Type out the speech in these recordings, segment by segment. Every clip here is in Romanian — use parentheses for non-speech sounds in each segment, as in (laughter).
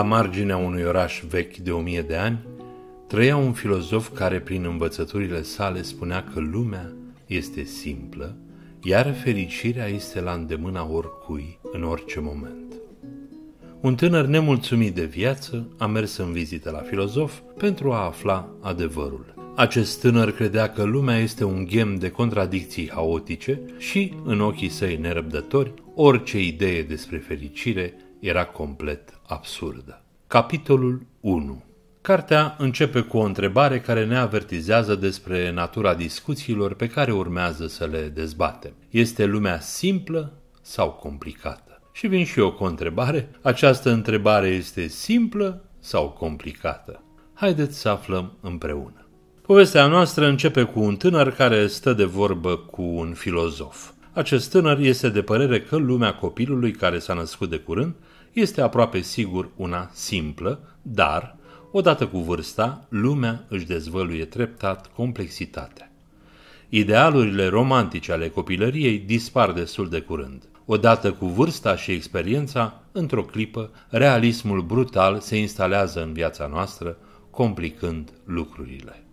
la marginea unui oraș vechi de o mie de ani, trăia un filozof care prin învățăturile sale spunea că lumea este simplă, iar fericirea este la îndemâna oricui, în orice moment. Un tânăr nemulțumit de viață a mers în vizită la filozof pentru a afla adevărul. Acest tânăr credea că lumea este un ghem de contradicții haotice și, în ochii săi nerăbdători, orice idee despre fericire era complet absurdă. Capitolul 1 Cartea începe cu o întrebare care ne avertizează despre natura discuțiilor pe care urmează să le dezbatem. Este lumea simplă sau complicată? Și vin și eu cu o întrebare. Această întrebare este simplă sau complicată? Haideți să aflăm împreună. Povestea noastră începe cu un tânăr care stă de vorbă cu un filozof. Acest tânăr este de părere că lumea copilului care s-a născut de curând este aproape sigur una simplă, dar, odată cu vârsta, lumea își dezvăluie treptat complexitatea. Idealurile romantice ale copilăriei dispar destul de curând. Odată cu vârsta și experiența, într-o clipă, realismul brutal se instalează în viața noastră, complicând lucrurile.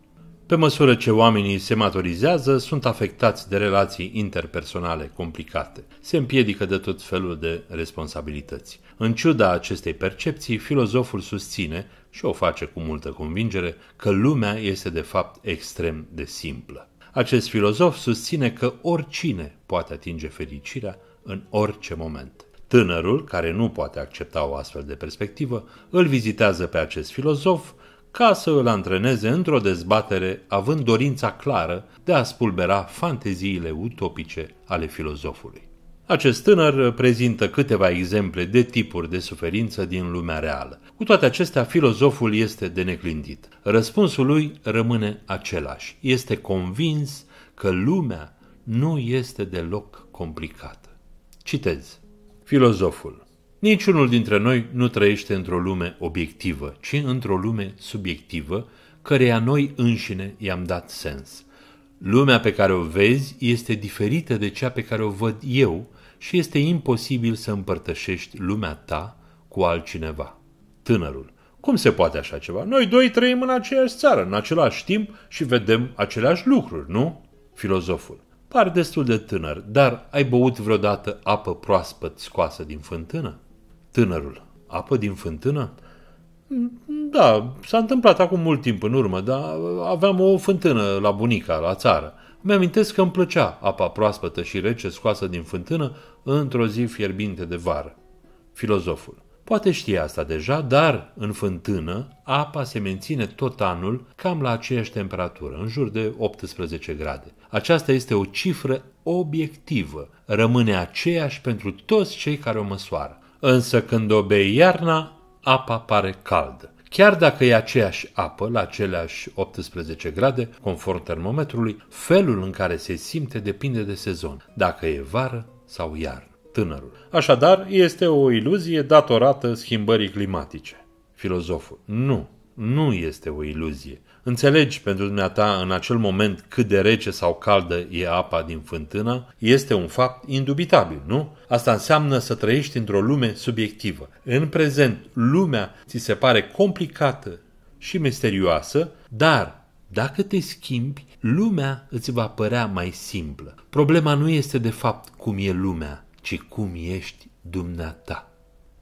Pe măsură ce oamenii se maturizează, sunt afectați de relații interpersonale complicate. Se împiedică de tot felul de responsabilități. În ciuda acestei percepții, filozoful susține, și o face cu multă convingere, că lumea este de fapt extrem de simplă. Acest filozof susține că oricine poate atinge fericirea în orice moment. Tânărul, care nu poate accepta o astfel de perspectivă, îl vizitează pe acest filozof ca să îl antreneze într-o dezbatere având dorința clară de a spulbera fanteziile utopice ale filozofului. Acest tânăr prezintă câteva exemple de tipuri de suferință din lumea reală. Cu toate acestea, filozoful este de neclindit. Răspunsul lui rămâne același. Este convins că lumea nu este deloc complicată. Citez. Filozoful. Niciunul dintre noi nu trăiește într-o lume obiectivă, ci într-o lume subiectivă, căreia noi înșine i-am dat sens. Lumea pe care o vezi este diferită de cea pe care o văd eu, și este imposibil să împărtășești lumea ta cu altcineva. Tânărul. Cum se poate așa ceva? Noi doi trăim în aceeași țară, în același timp și vedem aceleași lucruri, nu? Filozoful. Par destul de tânăr, dar ai băut vreodată apă proaspăt scoasă din fântână? Tânărul. Apă din fântână? Da, s-a întâmplat acum mult timp în urmă, dar aveam o fântână la bunica, la țară. Îmi amintesc că îmi plăcea apa proaspătă și rece scoasă din fântână într-o zi fierbinte de vară. Filozoful. Poate știe asta deja, dar în fântână apa se menține tot anul cam la aceeași temperatură, în jur de 18 grade. Aceasta este o cifră obiectivă, rămâne aceeași pentru toți cei care o măsoară. Însă când o bei iarna, apa pare caldă. Chiar dacă e aceeași apă, la aceleași 18 grade, conform termometrului, felul în care se simte depinde de sezon, dacă e vară sau iarnă. Tânărul. Așadar, este o iluzie datorată schimbării climatice. Filozoful. Nu, nu este o iluzie. Înțelegi pentru dumneata în acel moment cât de rece sau caldă e apa din fântână, este un fapt indubitabil, nu? Asta înseamnă să trăiești într-o lume subiectivă. În prezent, lumea ți se pare complicată și misterioasă, dar dacă te schimbi, lumea îți va părea mai simplă. Problema nu este de fapt cum e lumea, ci cum ești dumneata.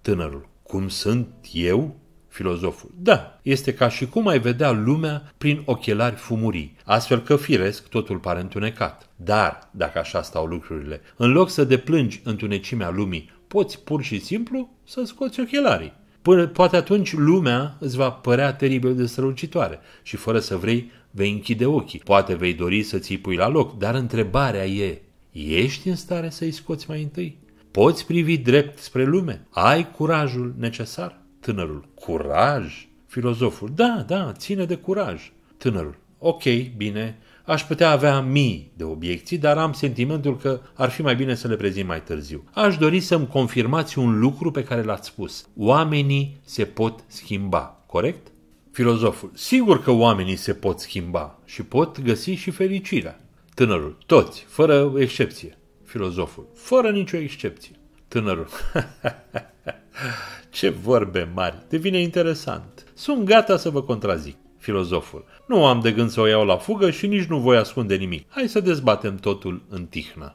Tânărul, cum sunt eu? filozoful. Da, este ca și cum ai vedea lumea prin ochelari fumurii, astfel că firesc totul pare întunecat. Dar, dacă așa stau lucrurile, în loc să deplângi întunecimea lumii, poți pur și simplu să scoți ochelarii. Până, poate atunci lumea îți va părea teribil de strălucitoare și fără să vrei vei închide ochii. Poate vei dori să ți pui la loc, dar întrebarea e, ești în stare să-i scoți mai întâi? Poți privi drept spre lume? Ai curajul necesar? Tânărul, curaj? Filozoful, da, da, ține de curaj. Tânărul, ok, bine, aș putea avea mii de obiecții, dar am sentimentul că ar fi mai bine să le prezint mai târziu. Aș dori să-mi confirmați un lucru pe care l-ați spus. Oamenii se pot schimba, corect? Filozoful, sigur că oamenii se pot schimba și pot găsi și fericirea. Tânărul, toți, fără excepție. Filozoful, fără nicio excepție. Tânărul, (laughs) Ce vorbe mari! Devine interesant. Sunt gata să vă contrazic, filozoful. Nu am de gând să o iau la fugă și nici nu voi ascunde nimic. Hai să dezbatem totul în tihnă.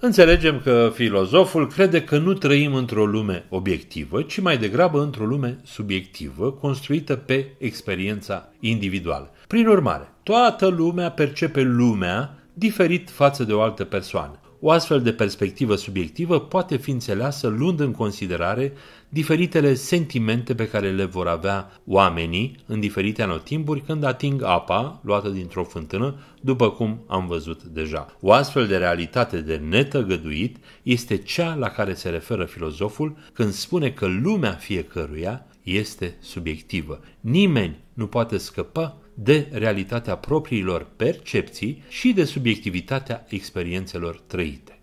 Înțelegem că filozoful crede că nu trăim într-o lume obiectivă, ci mai degrabă într-o lume subiectivă, construită pe experiența individuală. Prin urmare, toată lumea percepe lumea diferit față de o altă persoană. O astfel de perspectivă subiectivă poate fi înțeleasă luând în considerare diferitele sentimente pe care le vor avea oamenii în diferite anotimpuri când ating apa luată dintr-o fântână, după cum am văzut deja. O astfel de realitate de netăgăduit este cea la care se referă filozoful când spune că lumea fiecăruia este subiectivă. Nimeni nu poate scăpa de realitatea propriilor percepții și de subiectivitatea experiențelor trăite.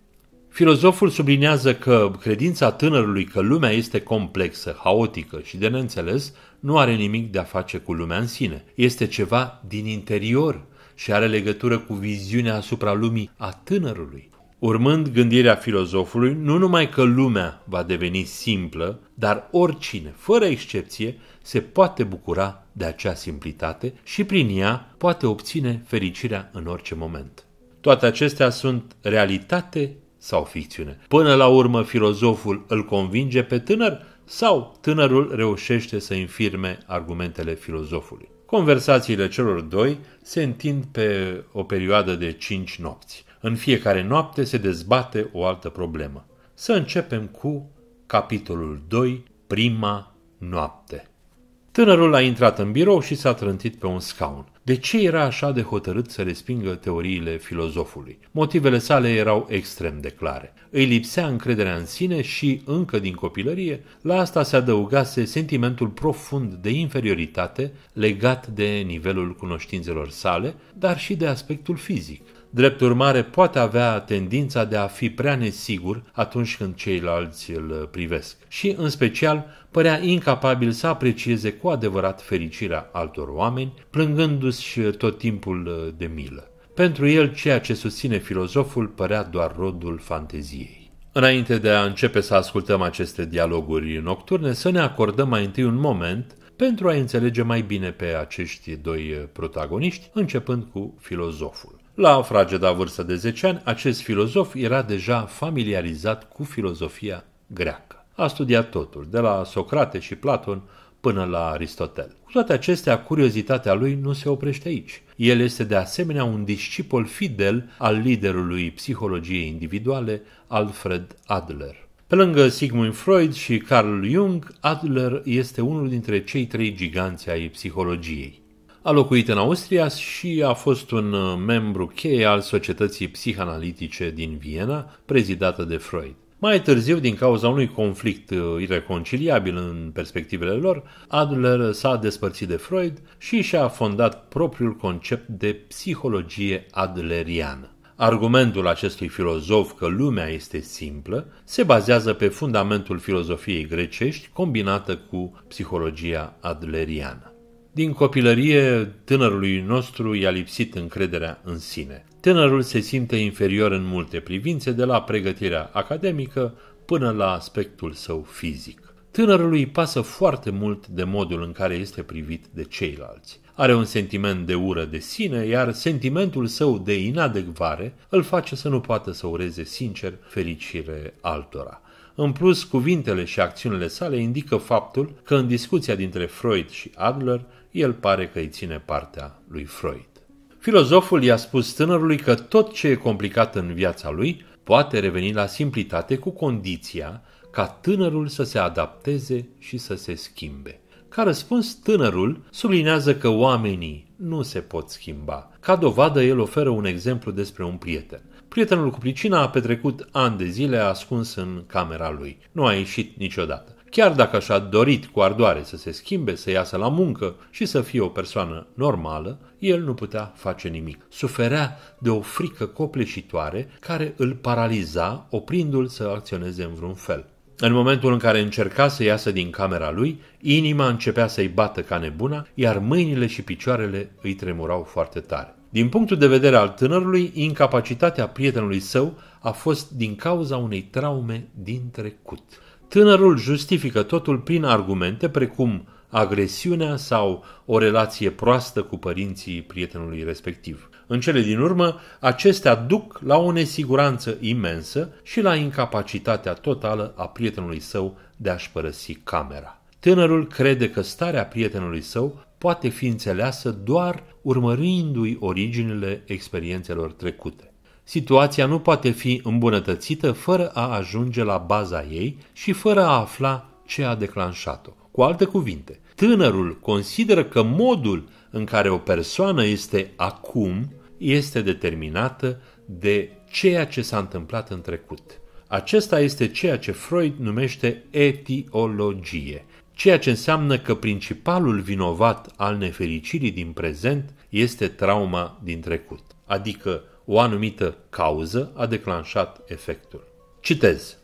Filozoful sublinează că credința tânărului că lumea este complexă, haotică și de neînțeles nu are nimic de a face cu lumea în sine. Este ceva din interior și are legătură cu viziunea asupra lumii a tânărului. Urmând gândirea filozofului, nu numai că lumea va deveni simplă, dar oricine, fără excepție, se poate bucura de acea simplitate și prin ea poate obține fericirea în orice moment. Toate acestea sunt realitate sau ficțiune. Până la urmă, filozoful îl convinge pe tânăr sau tânărul reușește să infirme argumentele filozofului. Conversațiile celor doi se întind pe o perioadă de cinci nopți. În fiecare noapte se dezbate o altă problemă. Să începem cu capitolul 2, prima noapte. Tânărul a intrat în birou și s-a trântit pe un scaun. De ce era așa de hotărât să respingă teoriile filozofului? Motivele sale erau extrem de clare. Îi lipsea încrederea în sine și, încă din copilărie, la asta se adăugase sentimentul profund de inferioritate legat de nivelul cunoștințelor sale, dar și de aspectul fizic. Drept urmare, poate avea tendința de a fi prea nesigur atunci când ceilalți îl privesc. Și, în special, părea incapabil să aprecieze cu adevărat fericirea altor oameni, plângându-și tot timpul de milă. Pentru el, ceea ce susține filozoful părea doar rodul fanteziei. Înainte de a începe să ascultăm aceste dialoguri nocturne, să ne acordăm mai întâi un moment pentru a înțelege mai bine pe acești doi protagoniști, începând cu filozoful. La frageda vârstă de 10 ani, acest filozof era deja familiarizat cu filozofia greacă. A studiat totul, de la Socrate și Platon până la Aristotel. Cu toate acestea, curiozitatea lui nu se oprește aici. El este de asemenea un discipol fidel al liderului psihologiei individuale, Alfred Adler. Pe lângă Sigmund Freud și Carl Jung, Adler este unul dintre cei trei giganți ai psihologiei. A locuit în Austria și a fost un uh, membru cheie al societății psihanalitice din Viena, prezidată de Freud. Mai târziu, din cauza unui conflict uh, irreconciliabil în perspectivele lor, Adler s-a despărțit de Freud și și-a fondat propriul concept de psihologie adleriană. Argumentul acestui filozof că lumea este simplă se bazează pe fundamentul filozofiei grecești combinată cu psihologia adleriană. Din copilărie, tânărului nostru i-a lipsit încrederea în sine. Tânărul se simte inferior în multe privințe, de la pregătirea academică până la aspectul său fizic. Tânărului pasă foarte mult de modul în care este privit de ceilalți. Are un sentiment de ură de sine, iar sentimentul său de inadecvare îl face să nu poată să ureze sincer fericire altora. În plus, cuvintele și acțiunile sale indică faptul că în discuția dintre Freud și Adler, el pare că îi ține partea lui Freud. Filozoful i-a spus tânărului că tot ce e complicat în viața lui poate reveni la simplitate cu condiția ca tânărul să se adapteze și să se schimbe. Ca răspuns, tânărul sublinează că oamenii nu se pot schimba. Ca dovadă, el oferă un exemplu despre un prieten. Prietenul cu pricina a petrecut ani de zile ascuns în camera lui. Nu a ieșit niciodată. Chiar dacă și-a dorit cu ardoare să se schimbe, să iasă la muncă și să fie o persoană normală, el nu putea face nimic. Suferea de o frică copleșitoare care îl paraliza, oprindu-l să acționeze în vreun fel. În momentul în care încerca să iasă din camera lui, inima începea să-i bată ca nebuna, iar mâinile și picioarele îi tremurau foarte tare. Din punctul de vedere al tânărului, incapacitatea prietenului său a fost din cauza unei traume din trecut. Tânărul justifică totul prin argumente precum agresiunea sau o relație proastă cu părinții prietenului respectiv. În cele din urmă, acestea duc la o nesiguranță imensă și la incapacitatea totală a prietenului său de a-și părăsi camera. Tânărul crede că starea prietenului său poate fi înțeleasă doar urmărindu-i originile experiențelor trecute situația nu poate fi îmbunătățită fără a ajunge la baza ei și fără a afla ce a declanșat-o. Cu alte cuvinte, tânărul consideră că modul în care o persoană este acum este determinată de ceea ce s-a întâmplat în trecut. Acesta este ceea ce Freud numește etiologie, ceea ce înseamnă că principalul vinovat al nefericirii din prezent este trauma din trecut, adică o anumită cauză a declanșat efectul. Citez.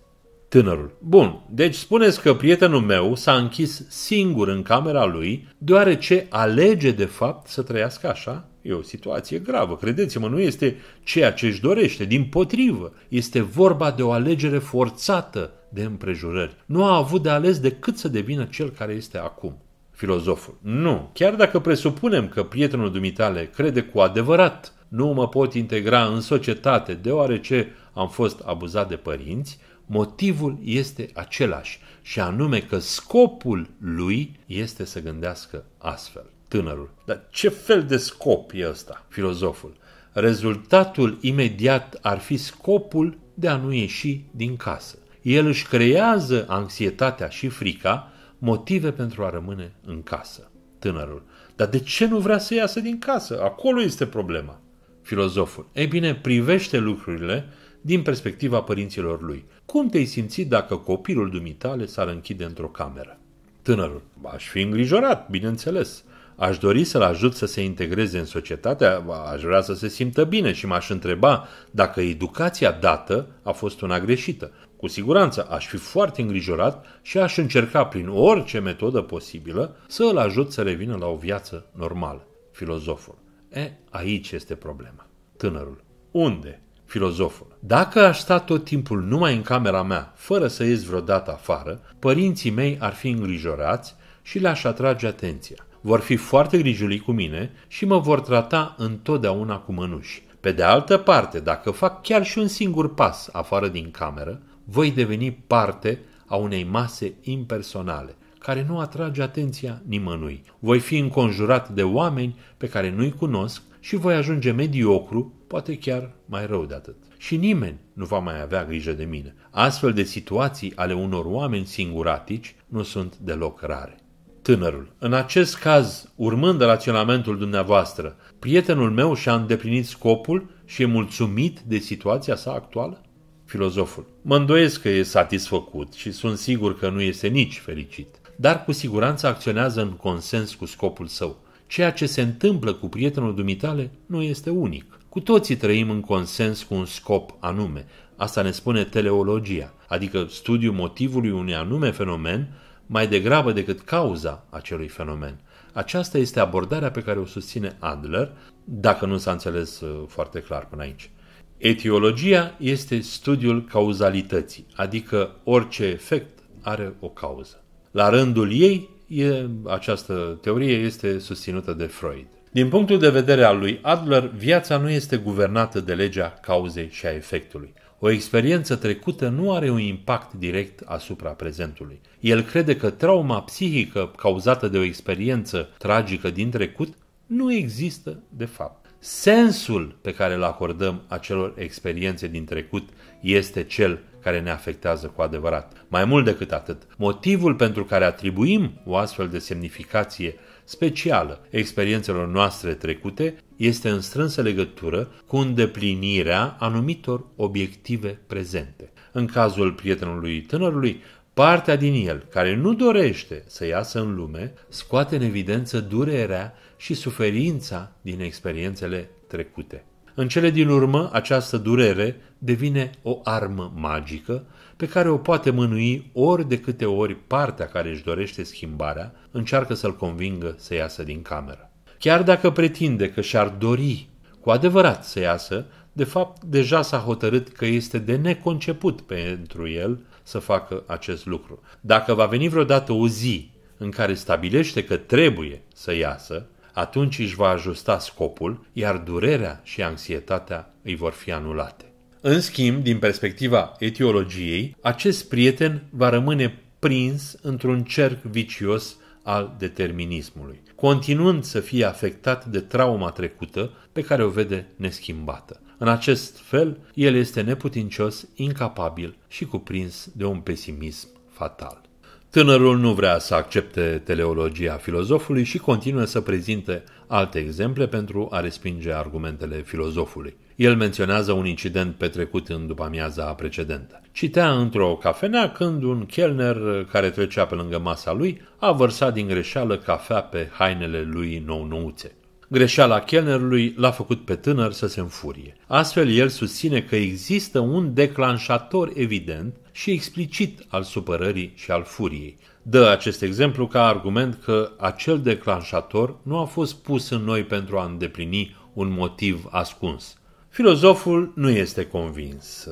Tânărul. Bun, deci spuneți că prietenul meu s-a închis singur în camera lui, deoarece alege de fapt să trăiască așa? E o situație gravă, credeți-mă, nu este ceea ce își dorește, din potrivă. Este vorba de o alegere forțată de împrejurări. Nu a avut de ales decât să devină cel care este acum. Filozoful. Nu, chiar dacă presupunem că prietenul dumitale crede cu adevărat nu mă pot integra în societate deoarece am fost abuzat de părinți, motivul este același și anume că scopul lui este să gândească astfel. Tânărul. Dar ce fel de scop e ăsta? Filozoful. Rezultatul imediat ar fi scopul de a nu ieși din casă. El își creează anxietatea și frica, motive pentru a rămâne în casă. Tânărul. Dar de ce nu vrea să iasă din casă? Acolo este problema filozoful. Ei bine, privește lucrurile din perspectiva părinților lui. Cum te-ai simțit dacă copilul dumitale s-ar închide într-o cameră? Tânărul. Aș fi îngrijorat, bineînțeles. Aș dori să-l ajut să se integreze în societate, aș vrea să se simtă bine și m-aș întreba dacă educația dată a fost una greșită. Cu siguranță aș fi foarte îngrijorat și aș încerca prin orice metodă posibilă să îl ajut să revină la o viață normală. Filozoful. E, aici este problema. Tânărul. Unde? Filozoful. Dacă aș sta tot timpul numai în camera mea, fără să ies vreodată afară, părinții mei ar fi îngrijorați și le-aș atrage atenția. Vor fi foarte grijulii cu mine și mă vor trata întotdeauna cu mânuși. Pe de altă parte, dacă fac chiar și un singur pas afară din cameră, voi deveni parte a unei mase impersonale, care nu atrage atenția nimănui. Voi fi înconjurat de oameni pe care nu-i cunosc și voi ajunge mediocru, poate chiar mai rău de atât. Și nimeni nu va mai avea grijă de mine. Astfel de situații ale unor oameni singuratici nu sunt deloc rare. Tânărul. În acest caz, urmând raționamentul dumneavoastră, prietenul meu și-a îndeplinit scopul și e mulțumit de situația sa actuală? Filozoful. Mă îndoiesc că e satisfăcut și sunt sigur că nu este nici fericit dar cu siguranță acționează în consens cu scopul său. Ceea ce se întâmplă cu prietenul dumitale nu este unic. Cu toții trăim în consens cu un scop anume. Asta ne spune teleologia, adică studiul motivului unui anume fenomen mai degrabă decât cauza acelui fenomen. Aceasta este abordarea pe care o susține Adler, dacă nu s-a înțeles uh, foarte clar până aici. Etiologia este studiul cauzalității, adică orice efect are o cauză. La rândul ei, e, această teorie este susținută de Freud. Din punctul de vedere al lui Adler, viața nu este guvernată de legea cauzei și a efectului. O experiență trecută nu are un impact direct asupra prezentului. El crede că trauma psihică cauzată de o experiență tragică din trecut nu există de fapt sensul pe care îl acordăm acelor experiențe din trecut este cel care ne afectează cu adevărat. Mai mult decât atât, motivul pentru care atribuim o astfel de semnificație specială experiențelor noastre trecute este în strânsă legătură cu îndeplinirea anumitor obiective prezente. În cazul prietenului tânărului, partea din el care nu dorește să iasă în lume scoate în evidență durerea și suferința din experiențele trecute. În cele din urmă, această durere devine o armă magică pe care o poate mânui ori de câte ori partea care își dorește schimbarea încearcă să-l convingă să iasă din cameră. Chiar dacă pretinde că și-ar dori cu adevărat să iasă, de fapt deja s-a hotărât că este de neconceput pentru el să facă acest lucru. Dacă va veni vreodată o zi în care stabilește că trebuie să iasă, atunci își va ajusta scopul, iar durerea și anxietatea îi vor fi anulate. În schimb, din perspectiva etiologiei, acest prieten va rămâne prins într-un cerc vicios al determinismului, continuând să fie afectat de trauma trecută pe care o vede neschimbată. În acest fel, el este neputincios, incapabil și cuprins de un pesimism fatal. Tânărul nu vrea să accepte teleologia filozofului și continuă să prezinte alte exemple pentru a respinge argumentele filozofului. El menționează un incident petrecut în după-amiaza precedentă. Citea într-o cafenea când un chelner care trecea pe lângă masa lui a vărsat din greșeală cafea pe hainele lui nou-nouțe. Greșeala chelnerului l-a făcut pe tânăr să se înfurie. Astfel, el susține că există un declanșator evident și explicit al supărării și al furiei. Dă acest exemplu ca argument că acel declanșator nu a fost pus în noi pentru a îndeplini un motiv ascuns. Filozoful nu este convins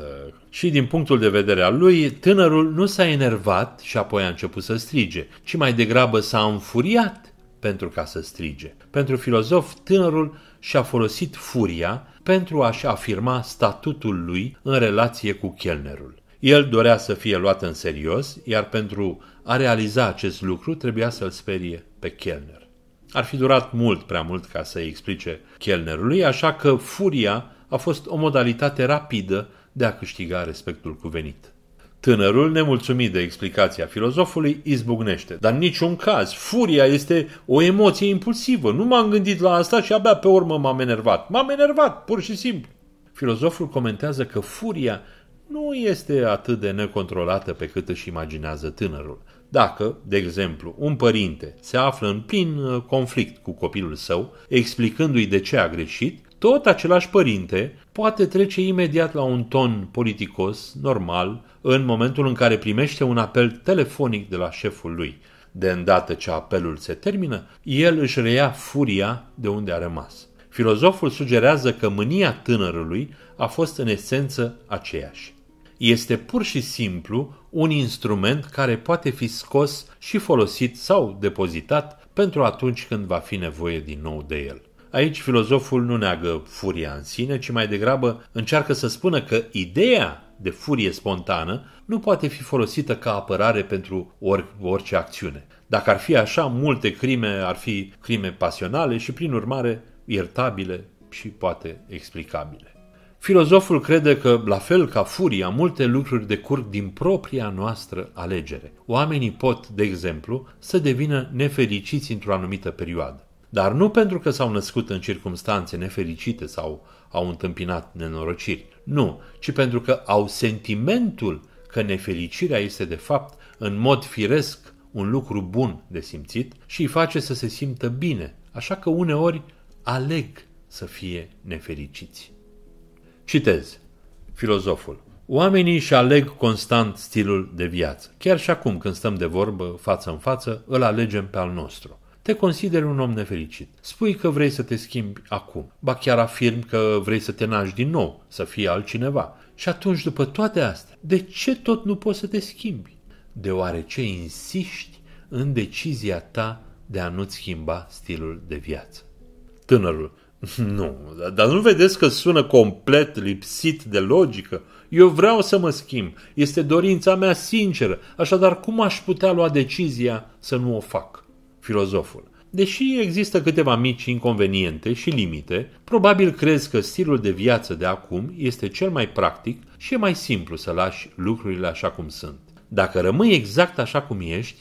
și din punctul de vedere al lui, tânărul nu s-a enervat și apoi a început să strige, ci mai degrabă s-a înfuriat pentru ca să strige. Pentru filozof, tânărul și-a folosit furia pentru a-și afirma statutul lui în relație cu chelnerul. El dorea să fie luat în serios, iar pentru a realiza acest lucru trebuia să-l sperie pe Kellner. Ar fi durat mult prea mult ca să-i explice Kellnerului, așa că furia a fost o modalitate rapidă de a câștiga respectul cuvenit. Tânărul, nemulțumit de explicația filozofului, izbucnește. Dar în niciun caz, furia este o emoție impulsivă. Nu m-am gândit la asta și abia pe urmă m-am enervat. M-am enervat, pur și simplu. Filozoful comentează că furia nu este atât de necontrolată pe cât își imaginează tânărul. Dacă, de exemplu, un părinte se află în plin uh, conflict cu copilul său, explicându-i de ce a greșit, tot același părinte poate trece imediat la un ton politicos, normal, în momentul în care primește un apel telefonic de la șeful lui. De îndată ce apelul se termină, el își reia furia de unde a rămas. Filozoful sugerează că mânia tânărului a fost în esență aceeași este pur și simplu un instrument care poate fi scos și folosit sau depozitat pentru atunci când va fi nevoie din nou de el. Aici filozoful nu neagă furia în sine, ci mai degrabă încearcă să spună că ideea de furie spontană nu poate fi folosită ca apărare pentru orice acțiune. Dacă ar fi așa, multe crime ar fi crime pasionale și, prin urmare, iertabile și poate explicabile. Filozoful crede că, la fel ca furia, multe lucruri decurg din propria noastră alegere. Oamenii pot, de exemplu, să devină nefericiți într-o anumită perioadă. Dar nu pentru că s-au născut în circumstanțe nefericite sau au întâmpinat nenorociri. Nu, ci pentru că au sentimentul că nefericirea este de fapt, în mod firesc, un lucru bun de simțit și îi face să se simtă bine, așa că uneori aleg să fie nefericiți. Citez filozoful. Oamenii își aleg constant stilul de viață. Chiar și acum, când stăm de vorbă, față în față, îl alegem pe al nostru. Te consideri un om nefericit. Spui că vrei să te schimbi acum. Ba chiar afirm că vrei să te naști din nou, să fii altcineva. Și atunci, după toate astea, de ce tot nu poți să te schimbi? Deoarece insiști în decizia ta de a nu-ți schimba stilul de viață. Tânărul, (laughs) Nu, dar nu vedeți că sună complet lipsit de logică? Eu vreau să mă schimb, este dorința mea sinceră, așadar cum aș putea lua decizia să nu o fac? Filozoful. Deși există câteva mici inconveniente și limite, probabil crezi că stilul de viață de acum este cel mai practic și e mai simplu să lași lucrurile așa cum sunt. Dacă rămâi exact așa cum ești,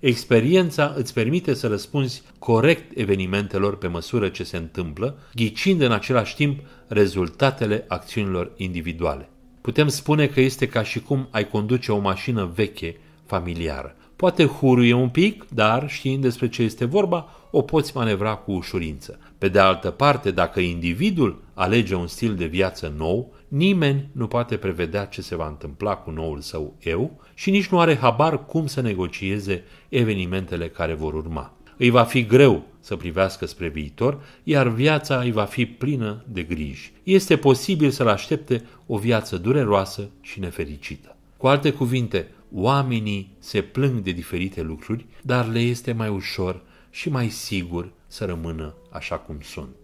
Experiența îți permite să răspunzi corect evenimentelor pe măsură ce se întâmplă, ghicind în același timp rezultatele acțiunilor individuale. Putem spune că este ca și cum ai conduce o mașină veche, familiară. Poate huruie un pic, dar știind despre ce este vorba, o poți manevra cu ușurință. Pe de altă parte, dacă individul alege un stil de viață nou, Nimeni nu poate prevedea ce se va întâmpla cu noul său eu și nici nu are habar cum să negocieze evenimentele care vor urma. Îi va fi greu să privească spre viitor, iar viața îi va fi plină de griji. Este posibil să-l aștepte o viață dureroasă și nefericită. Cu alte cuvinte, oamenii se plâng de diferite lucruri, dar le este mai ușor și mai sigur să rămână așa cum sunt.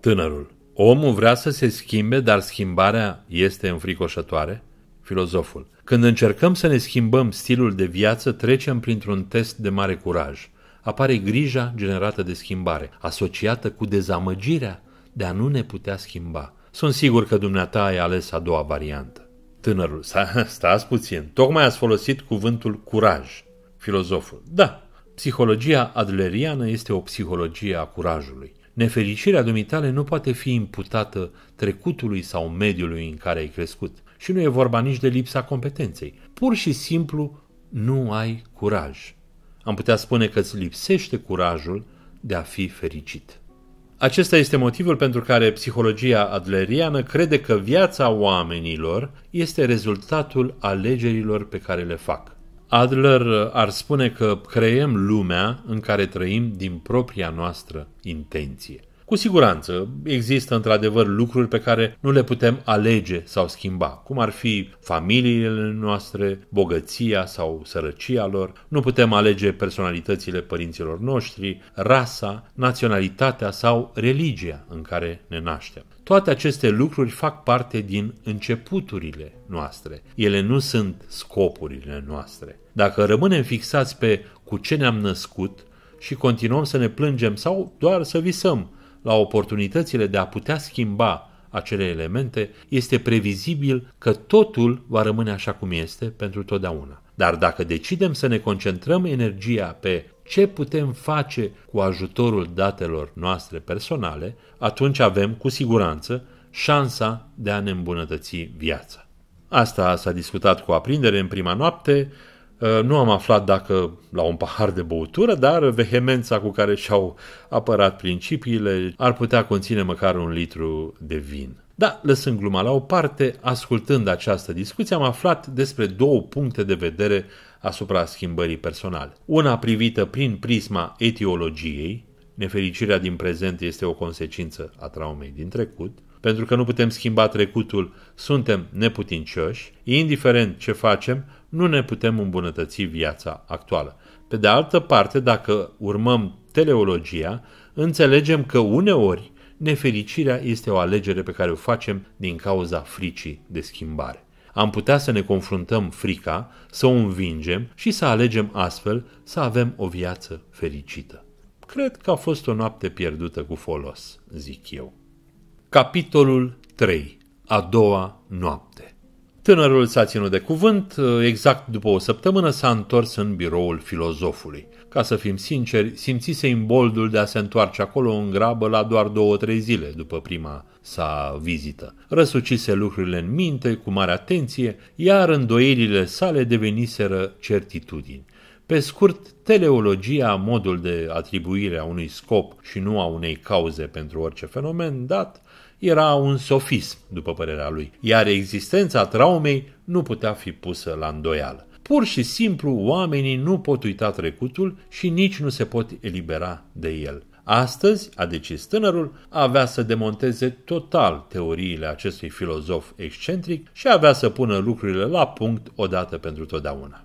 Tânărul Omul vrea să se schimbe, dar schimbarea este înfricoșătoare? Filozoful. Când încercăm să ne schimbăm stilul de viață, trecem printr-un test de mare curaj. Apare grija generată de schimbare, asociată cu dezamăgirea de a nu ne putea schimba. Sunt sigur că dumneata ai ales a doua variantă. Tânărul, stați puțin, tocmai ați folosit cuvântul curaj. Filozoful, da, psihologia adleriană este o psihologie a curajului. Nefericirea dumitale nu poate fi imputată trecutului sau mediului în care ai crescut și nu e vorba nici de lipsa competenței. Pur și simplu nu ai curaj. Am putea spune că îți lipsește curajul de a fi fericit. Acesta este motivul pentru care psihologia adleriană crede că viața oamenilor este rezultatul alegerilor pe care le fac. Adler ar spune că creăm lumea în care trăim din propria noastră intenție. Cu siguranță există într-adevăr lucruri pe care nu le putem alege sau schimba, cum ar fi familiile noastre, bogăția sau sărăcia lor, nu putem alege personalitățile părinților noștri, rasa, naționalitatea sau religia în care ne naștem. Toate aceste lucruri fac parte din începuturile noastre. Ele nu sunt scopurile noastre. Dacă rămânem fixați pe cu ce ne-am născut și continuăm să ne plângem sau doar să visăm la oportunitățile de a putea schimba acele elemente, este previzibil că totul va rămâne așa cum este pentru totdeauna. Dar dacă decidem să ne concentrăm energia pe ce putem face cu ajutorul datelor noastre personale, atunci avem cu siguranță șansa de a ne îmbunătăți viața. Asta s-a discutat cu aprindere în prima noapte, uh, nu am aflat dacă la un pahar de băutură, dar vehemența cu care și-au apărat principiile ar putea conține măcar un litru de vin. Da, lăsând gluma la o parte, ascultând această discuție, am aflat despre două puncte de vedere asupra schimbării personale. Una privită prin prisma etiologiei, nefericirea din prezent este o consecință a traumei din trecut, pentru că nu putem schimba trecutul, suntem neputincioși, indiferent ce facem, nu ne putem îmbunătăți viața actuală. Pe de altă parte, dacă urmăm teleologia, înțelegem că uneori Nefericirea este o alegere pe care o facem din cauza fricii de schimbare. Am putea să ne confruntăm frica, să o învingem și să alegem astfel să avem o viață fericită. Cred că a fost o noapte pierdută cu folos, zic eu. Capitolul 3. A doua noapte. Tânărul s-a ținut de cuvânt, exact după o săptămână s-a întors în biroul filozofului ca să fim sinceri, simțise imboldul de a se întoarce acolo în grabă la doar două-trei zile după prima sa vizită. Răsucise lucrurile în minte cu mare atenție, iar îndoielile sale deveniseră certitudini. Pe scurt, teleologia, modul de atribuire a unui scop și nu a unei cauze pentru orice fenomen dat, era un sofism, după părerea lui, iar existența traumei nu putea fi pusă la îndoială. Pur și simplu, oamenii nu pot uita trecutul și nici nu se pot elibera de el. Astăzi, a decis tânărul, avea să demonteze total teoriile acestui filozof excentric și avea să pună lucrurile la punct odată pentru totdeauna.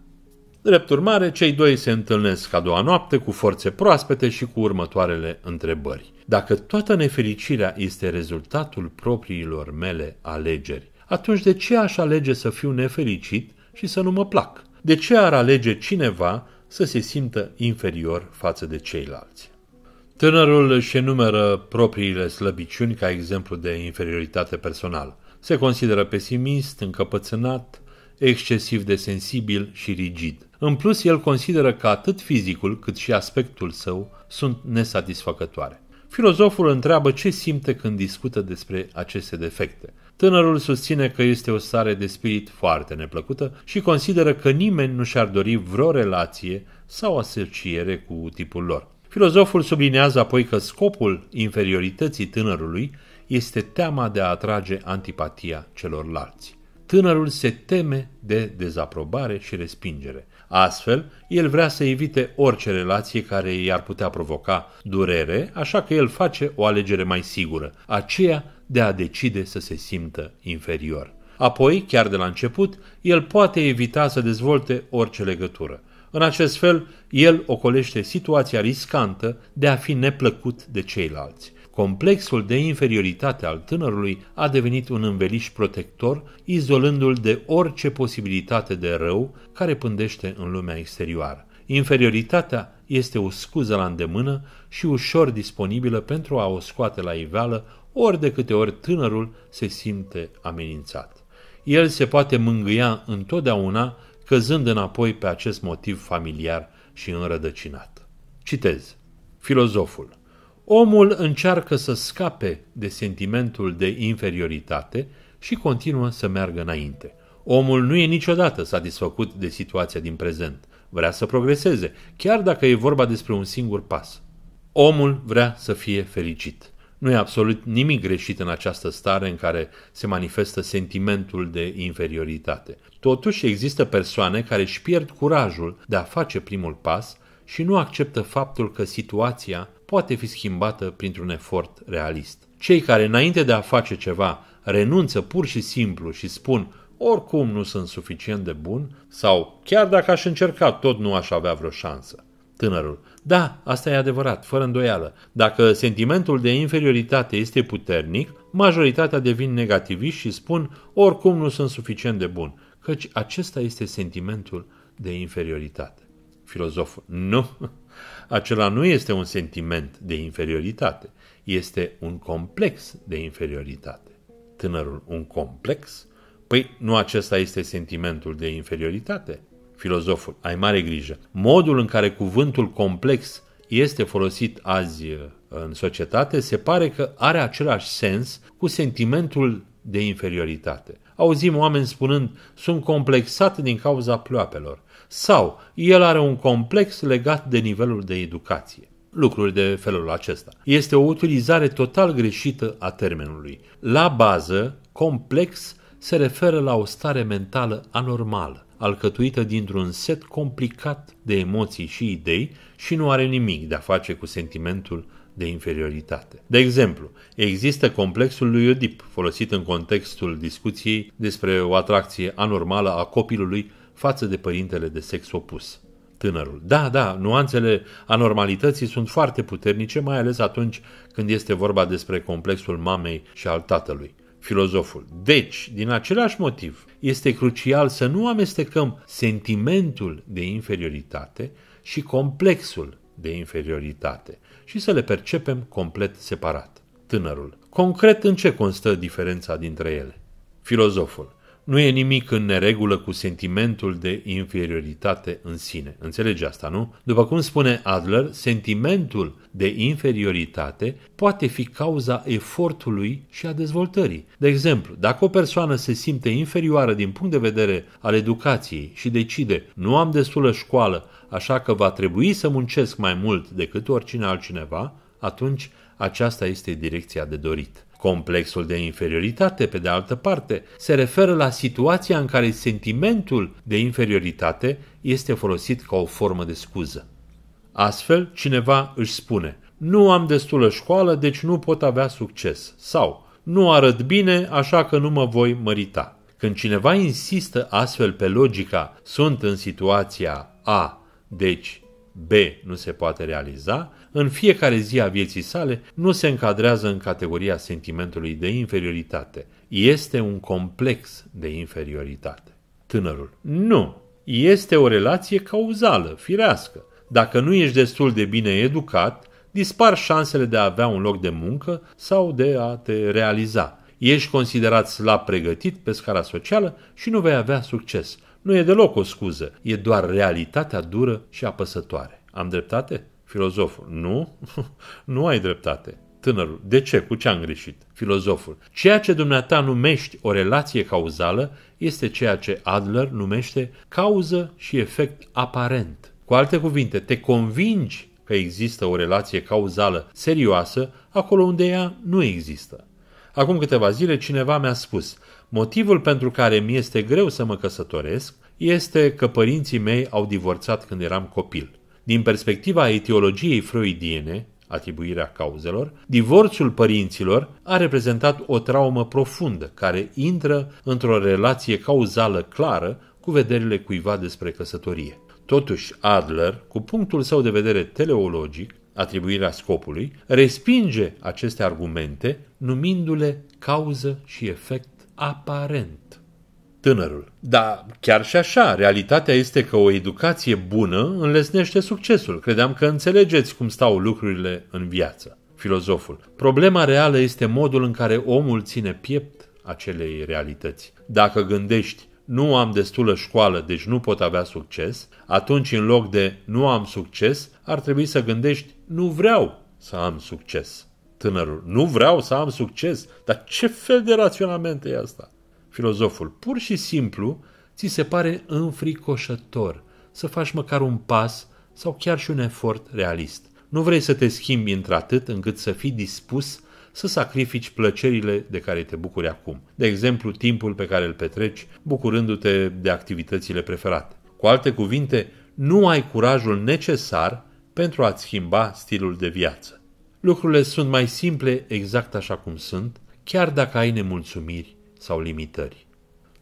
Drept urmare, cei doi se întâlnesc a doua noapte cu forțe proaspete și cu următoarele întrebări. Dacă toată nefericirea este rezultatul propriilor mele alegeri, atunci de ce aș alege să fiu nefericit și să nu mă plac? De ce ar alege cineva să se simtă inferior față de ceilalți? Tânărul își enumeră propriile slăbiciuni ca exemplu de inferioritate personală. Se consideră pesimist, încăpățânat, excesiv de sensibil și rigid. În plus, el consideră că atât fizicul cât și aspectul său sunt nesatisfăcătoare. Filozoful întreabă ce simte când discută despre aceste defecte. Tânărul susține că este o stare de spirit foarte neplăcută și consideră că nimeni nu și-ar dori vreo relație sau asociere cu tipul lor. Filozoful sublinează apoi că scopul inferiorității tânărului este teama de a atrage antipatia celorlalți. Tânărul se teme de dezaprobare și respingere. Astfel, el vrea să evite orice relație care i-ar putea provoca durere, așa că el face o alegere mai sigură, aceea de a decide să se simtă inferior. Apoi, chiar de la început, el poate evita să dezvolte orice legătură. În acest fel, el ocolește situația riscantă de a fi neplăcut de ceilalți. Complexul de inferioritate al tânărului a devenit un înveliș protector, izolându-l de orice posibilitate de rău care pândește în lumea exterioară. Inferioritatea este o scuză la îndemână și ușor disponibilă pentru a o scoate la iveală ori de câte ori tânărul se simte amenințat. El se poate mângâia întotdeauna căzând înapoi pe acest motiv familiar și înrădăcinat. Citez. Filozoful. Omul încearcă să scape de sentimentul de inferioritate și continuă să meargă înainte. Omul nu e niciodată satisfăcut de situația din prezent. Vrea să progreseze, chiar dacă e vorba despre un singur pas. Omul vrea să fie fericit. Nu e absolut nimic greșit în această stare în care se manifestă sentimentul de inferioritate. Totuși există persoane care își pierd curajul de a face primul pas și nu acceptă faptul că situația poate fi schimbată printr-un efort realist. Cei care înainte de a face ceva renunță pur și simplu și spun oricum nu sunt suficient de bun sau chiar dacă aș încerca tot nu aș avea vreo șansă. Tânărul, da, asta e adevărat, fără îndoială. Dacă sentimentul de inferioritate este puternic, majoritatea devin negativiști și spun oricum nu sunt suficient de bun, căci acesta este sentimentul de inferioritate. Filozoful, nu, acela nu este un sentiment de inferioritate, este un complex de inferioritate. Tânărul, un complex? Păi nu acesta este sentimentul de inferioritate? filozoful, ai mare grijă. Modul în care cuvântul complex este folosit azi uh, în societate se pare că are același sens cu sentimentul de inferioritate. Auzim oameni spunând, sunt complexat din cauza ploapelor sau el are un complex legat de nivelul de educație. Lucruri de felul acesta. Este o utilizare total greșită a termenului. La bază, complex se referă la o stare mentală anormală alcătuită dintr-un set complicat de emoții și idei și nu are nimic de a face cu sentimentul de inferioritate. De exemplu, există complexul lui Oedip, folosit în contextul discuției despre o atracție anormală a copilului față de părintele de sex opus tânărul. Da, da, nuanțele anormalității sunt foarte puternice, mai ales atunci când este vorba despre complexul mamei și al tatălui filozoful. Deci, din același motiv, este crucial să nu amestecăm sentimentul de inferioritate și complexul de inferioritate și să le percepem complet separat. Tânărul. Concret în ce constă diferența dintre ele? Filozoful. Nu e nimic în neregulă cu sentimentul de inferioritate în sine. Înțelege asta, nu? După cum spune Adler, sentimentul de inferioritate poate fi cauza efortului și a dezvoltării. De exemplu, dacă o persoană se simte inferioară din punct de vedere al educației și decide nu am destulă școală, așa că va trebui să muncesc mai mult decât oricine altcineva, atunci aceasta este direcția de dorit. Complexul de inferioritate, pe de altă parte, se referă la situația în care sentimentul de inferioritate este folosit ca o formă de scuză. Astfel, cineva își spune, nu am destulă școală, deci nu pot avea succes, sau nu arăt bine, așa că nu mă voi mărita. Când cineva insistă astfel pe logica, sunt în situația A, deci B nu se poate realiza, în fiecare zi a vieții sale nu se încadrează în categoria sentimentului de inferioritate. Este un complex de inferioritate. Tânărul. Nu! Este o relație cauzală, firească. Dacă nu ești destul de bine educat, dispar șansele de a avea un loc de muncă sau de a te realiza. Ești considerat slab pregătit pe scara socială și nu vei avea succes. Nu e deloc o scuză, e doar realitatea dură și apăsătoare. Am dreptate? Filozoful. Nu, (laughs) nu ai dreptate. Tânărul. De ce? Cu ce am greșit? Filozoful. Ceea ce dumneata numești o relație cauzală este ceea ce Adler numește cauză și efect aparent. Cu alte cuvinte, te convingi că există o relație cauzală serioasă acolo unde ea nu există. Acum câteva zile cineva mi-a spus, motivul pentru care mi este greu să mă căsătoresc este că părinții mei au divorțat când eram copil. Din perspectiva etiologiei freudiene, atribuirea cauzelor, divorțul părinților a reprezentat o traumă profundă care intră într-o relație cauzală clară cu vederile cuiva despre căsătorie. Totuși, Adler, cu punctul său de vedere teleologic, atribuirea scopului, respinge aceste argumente numindu-le cauză și efect aparent tânărul. Dar chiar și așa, realitatea este că o educație bună înlesnește succesul. Credeam că înțelegeți cum stau lucrurile în viață. Filozoful. Problema reală este modul în care omul ține piept acelei realități. Dacă gândești nu am destulă școală, deci nu pot avea succes, atunci în loc de nu am succes, ar trebui să gândești nu vreau să am succes. Tânărul, nu vreau să am succes, dar ce fel de raționament e asta? filozoful. Pur și simplu, ți se pare înfricoșător să faci măcar un pas sau chiar și un efort realist. Nu vrei să te schimbi într-atât încât să fii dispus să sacrifici plăcerile de care te bucuri acum. De exemplu, timpul pe care îl petreci bucurându-te de activitățile preferate. Cu alte cuvinte, nu ai curajul necesar pentru a-ți schimba stilul de viață. Lucrurile sunt mai simple exact așa cum sunt, chiar dacă ai nemulțumiri sau limitări.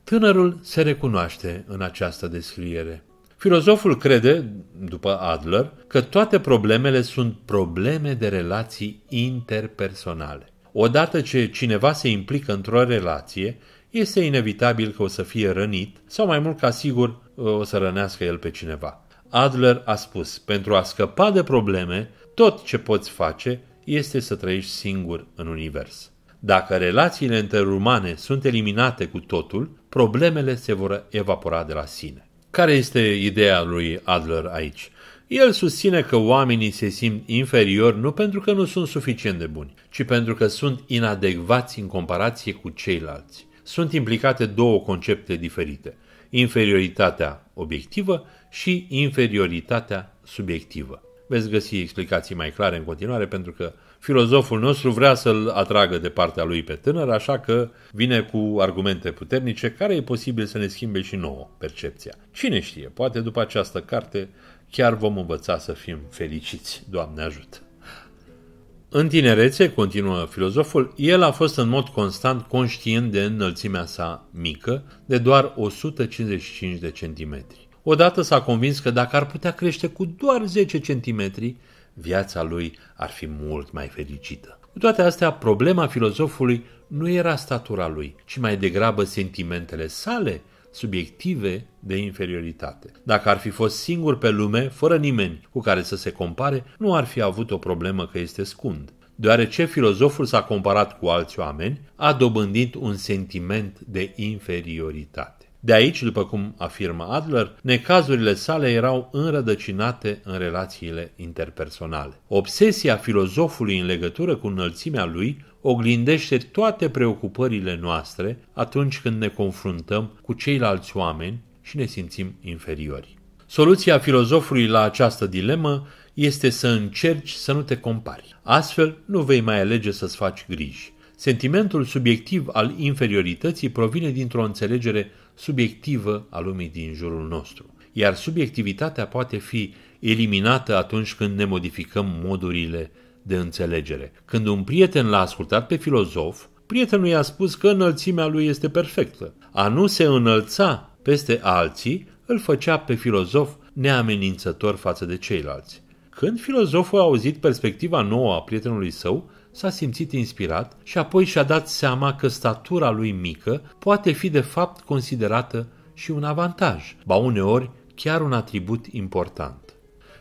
Tânărul se recunoaște în această descriere. Filozoful crede, după Adler, că toate problemele sunt probleme de relații interpersonale. Odată ce cineva se implică într-o relație, este inevitabil că o să fie rănit sau mai mult ca sigur uh, o să rănească el pe cineva. Adler a spus, pentru a scăpa de probleme, tot ce poți face este să trăiești singur în univers. Dacă relațiile interumane sunt eliminate cu totul, problemele se vor evapora de la sine. Care este ideea lui Adler aici? El susține că oamenii se simt inferiori nu pentru că nu sunt suficient de buni, ci pentru că sunt inadecvați în comparație cu ceilalți. Sunt implicate două concepte diferite, inferioritatea obiectivă și inferioritatea subiectivă. Veți găsi explicații mai clare în continuare pentru că filozoful nostru vrea să-l atragă de partea lui pe tânăr, așa că vine cu argumente puternice care e posibil să ne schimbe și nouă percepția. Cine știe, poate după această carte chiar vom învăța să fim fericiți. Doamne ajută! În tinerețe, continuă filozoful, el a fost în mod constant conștient de înălțimea sa mică, de doar 155 de centimetri. Odată s-a convins că dacă ar putea crește cu doar 10 centimetri, viața lui ar fi mult mai fericită. Cu toate astea, problema filozofului nu era statura lui, ci mai degrabă sentimentele sale subiective de inferioritate. Dacă ar fi fost singur pe lume, fără nimeni cu care să se compare, nu ar fi avut o problemă că este scund. Deoarece filozoful s-a comparat cu alți oameni, a dobândit un sentiment de inferioritate. De aici, după cum afirmă Adler, necazurile sale erau înrădăcinate în relațiile interpersonale. Obsesia filozofului în legătură cu înălțimea lui oglindește toate preocupările noastre atunci când ne confruntăm cu ceilalți oameni și ne simțim inferiori. Soluția filozofului la această dilemă este să încerci să nu te compari. Astfel, nu vei mai alege să-ți faci griji. Sentimentul subiectiv al inferiorității provine dintr-o înțelegere subiectivă a lumii din jurul nostru. Iar subiectivitatea poate fi eliminată atunci când ne modificăm modurile de înțelegere. Când un prieten l-a ascultat pe filozof, prietenul i-a spus că înălțimea lui este perfectă. A nu se înălța peste alții îl făcea pe filozof neamenințător față de ceilalți. Când filozoful a auzit perspectiva nouă a prietenului său, s-a simțit inspirat și apoi și-a dat seama că statura lui mică poate fi de fapt considerată și un avantaj, ba uneori chiar un atribut important.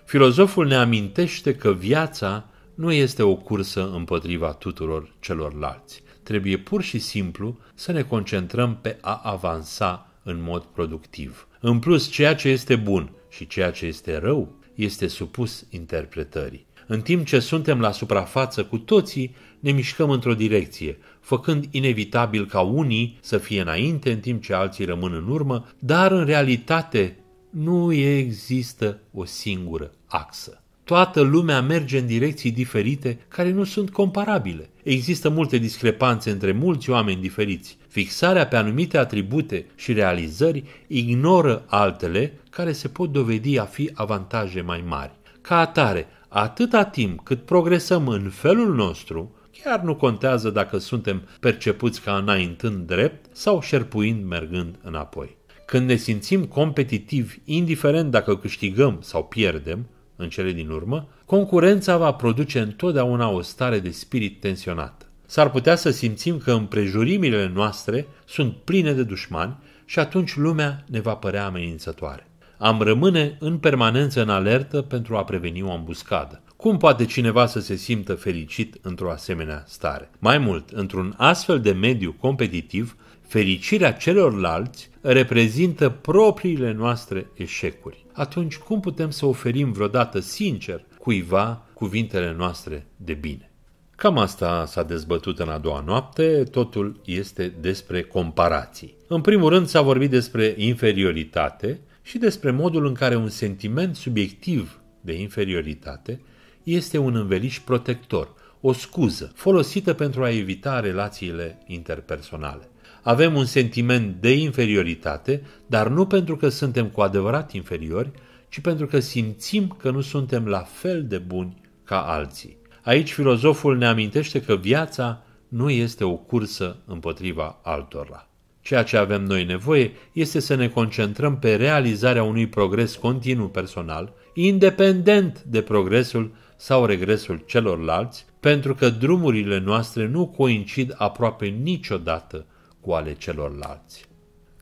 Filozoful ne amintește că viața nu este o cursă împotriva tuturor celorlalți. Trebuie pur și simplu să ne concentrăm pe a avansa în mod productiv. În plus, ceea ce este bun și ceea ce este rău este supus interpretării. În timp ce suntem la suprafață cu toții, ne mișcăm într-o direcție, făcând inevitabil ca unii să fie înainte în timp ce alții rămân în urmă, dar în realitate nu există o singură axă. Toată lumea merge în direcții diferite care nu sunt comparabile. Există multe discrepanțe între mulți oameni diferiți. Fixarea pe anumite atribute și realizări ignoră altele care se pot dovedi a fi avantaje mai mari. Ca atare, Atâta timp cât progresăm în felul nostru, chiar nu contează dacă suntem percepuți ca înaintând drept sau șerpuind mergând înapoi. Când ne simțim competitivi, indiferent dacă câștigăm sau pierdem, în cele din urmă, concurența va produce întotdeauna o stare de spirit tensionat. S-ar putea să simțim că împrejurimile noastre sunt pline de dușmani și atunci lumea ne va părea amenințătoare am rămâne în permanență în alertă pentru a preveni o ambuscadă. Cum poate cineva să se simtă fericit într-o asemenea stare? Mai mult, într-un astfel de mediu competitiv, fericirea celorlalți reprezintă propriile noastre eșecuri. Atunci, cum putem să oferim vreodată sincer cuiva cuvintele noastre de bine? Cam asta s-a dezbătut în a doua noapte, totul este despre comparații. În primul rând s-a vorbit despre inferioritate, și despre modul în care un sentiment subiectiv de inferioritate este un înveliș protector, o scuză folosită pentru a evita relațiile interpersonale. Avem un sentiment de inferioritate, dar nu pentru că suntem cu adevărat inferiori, ci pentru că simțim că nu suntem la fel de buni ca alții. Aici filozoful ne amintește că viața nu este o cursă împotriva altora. Ceea ce avem noi nevoie este să ne concentrăm pe realizarea unui progres continuu personal, independent de progresul sau regresul celorlalți, pentru că drumurile noastre nu coincid aproape niciodată cu ale celorlalți.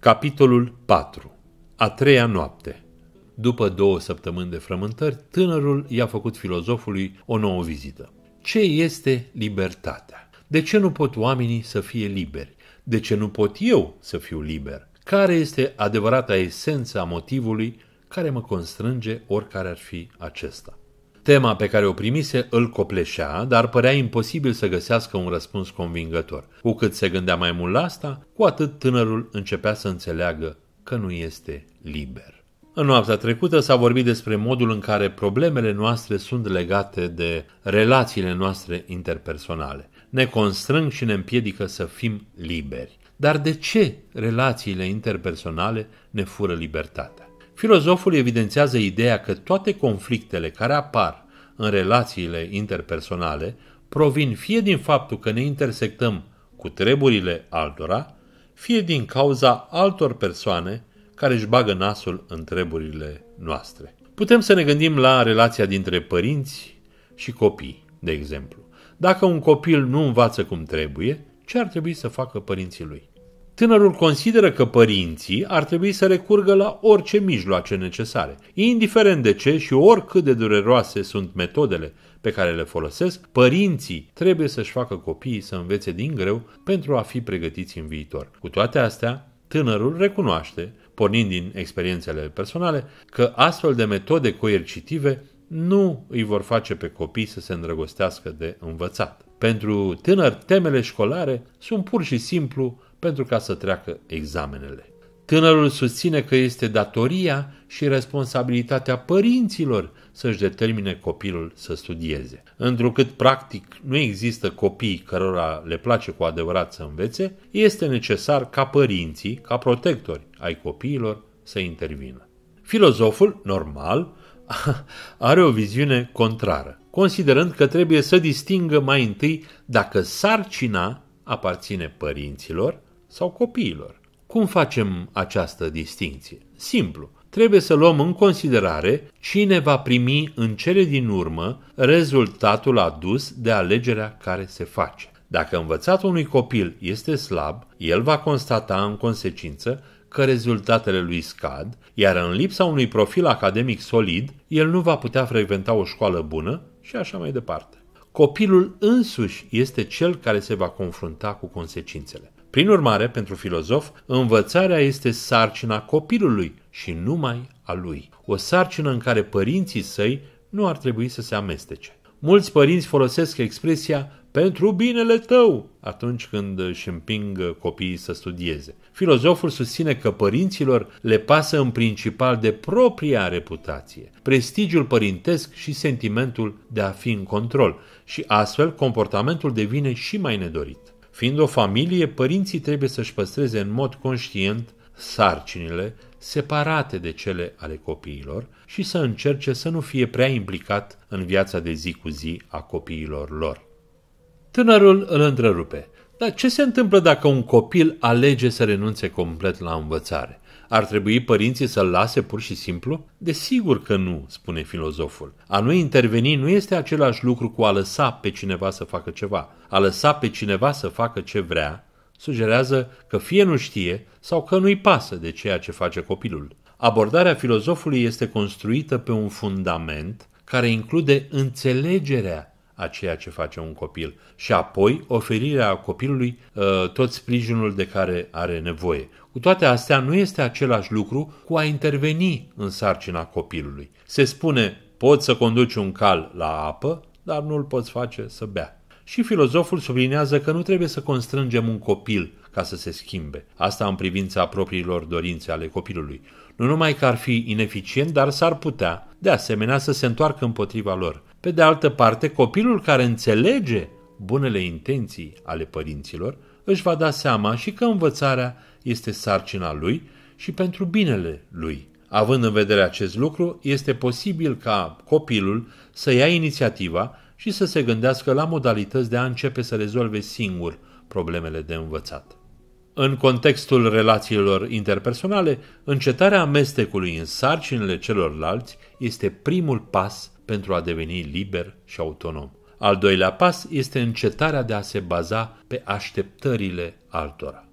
Capitolul 4. A treia noapte. După două săptămâni de frământări, tânărul i-a făcut filozofului o nouă vizită. Ce este libertatea? De ce nu pot oamenii să fie liberi? De ce nu pot eu să fiu liber? Care este adevărata esența motivului care mă constrânge oricare ar fi acesta? Tema pe care o primise îl copleșea, dar părea imposibil să găsească un răspuns convingător. Cu cât se gândea mai mult la asta, cu atât tânărul începea să înțeleagă că nu este liber. În noaptea trecută s-a vorbit despre modul în care problemele noastre sunt legate de relațiile noastre interpersonale ne constrâng și ne împiedică să fim liberi. Dar de ce relațiile interpersonale ne fură libertatea? Filozoful evidențiază ideea că toate conflictele care apar în relațiile interpersonale provin fie din faptul că ne intersectăm cu treburile altora, fie din cauza altor persoane care își bagă nasul în treburile noastre. Putem să ne gândim la relația dintre părinți și copii, de exemplu. Dacă un copil nu învață cum trebuie, ce ar trebui să facă părinții lui? Tânărul consideră că părinții ar trebui să recurgă la orice mijloace necesare, indiferent de ce și oricât de dureroase sunt metodele pe care le folosesc, părinții trebuie să-și facă copiii să învețe din greu pentru a fi pregătiți în viitor. Cu toate astea, tânărul recunoaște, pornind din experiențele personale, că astfel de metode coercitive nu îi vor face pe copii să se îndrăgostească de învățat. Pentru tânăr, temele școlare sunt pur și simplu pentru ca să treacă examenele. Tânărul susține că este datoria și responsabilitatea părinților să-și determine copilul să studieze. Întrucât practic nu există copii cărora le place cu adevărat să învețe, este necesar ca părinții, ca protectori ai copiilor, să intervină. Filozoful, normal, (laughs) are o viziune contrară, considerând că trebuie să distingă mai întâi dacă sarcina aparține părinților sau copiilor. Cum facem această distinție? Simplu. Trebuie să luăm în considerare cine va primi în cele din urmă rezultatul adus de alegerea care se face. Dacă învățatul unui copil este slab, el va constata în consecință că rezultatele lui scad, iar în lipsa unui profil academic solid, el nu va putea frecventa o școală bună și așa mai departe. Copilul însuși este cel care se va confrunta cu consecințele. Prin urmare, pentru filozof, învățarea este sarcina copilului și numai a lui. O sarcină în care părinții săi nu ar trebui să se amestece. Mulți părinți folosesc expresia pentru binele tău atunci când își împing copiii să studieze. Filozoful susține că părinților le pasă în principal de propria reputație, prestigiul părintesc și sentimentul de a fi în control și astfel comportamentul devine și mai nedorit. Fiind o familie, părinții trebuie să-și păstreze în mod conștient sarcinile separate de cele ale copiilor și să încerce să nu fie prea implicat în viața de zi cu zi a copiilor lor. Tânărul îl întrerupe. Dar ce se întâmplă dacă un copil alege să renunțe complet la învățare? Ar trebui părinții să-l lase pur și simplu? Desigur că nu, spune filozoful. A nu interveni nu este același lucru cu a lăsa pe cineva să facă ceva. A lăsa pe cineva să facă ce vrea sugerează că fie nu știe sau că nu-i pasă de ceea ce face copilul. Abordarea filozofului este construită pe un fundament care include înțelegerea a ceea ce face un copil și apoi oferirea copilului uh, tot sprijinul de care are nevoie. Cu toate astea, nu este același lucru cu a interveni în sarcina copilului. Se spune, poți să conduci un cal la apă, dar nu-l poți face să bea. Și filozoful sublinează că nu trebuie să constrângem un copil ca să se schimbe. Asta în privința propriilor dorințe ale copilului. Nu numai că ar fi ineficient, dar s-ar putea, de asemenea, să se întoarcă împotriva lor. Pe de altă parte, copilul care înțelege bunele intenții ale părinților își va da seama și că învățarea este sarcina lui și pentru binele lui. Având în vedere acest lucru, este posibil ca copilul să ia inițiativa și să se gândească la modalități de a începe să rezolve singur problemele de învățat. În contextul relațiilor interpersonale, încetarea amestecului în sarcinile celorlalți este primul pas pentru a deveni liber și autonom. Al doilea pas este încetarea de a se baza pe așteptările altora.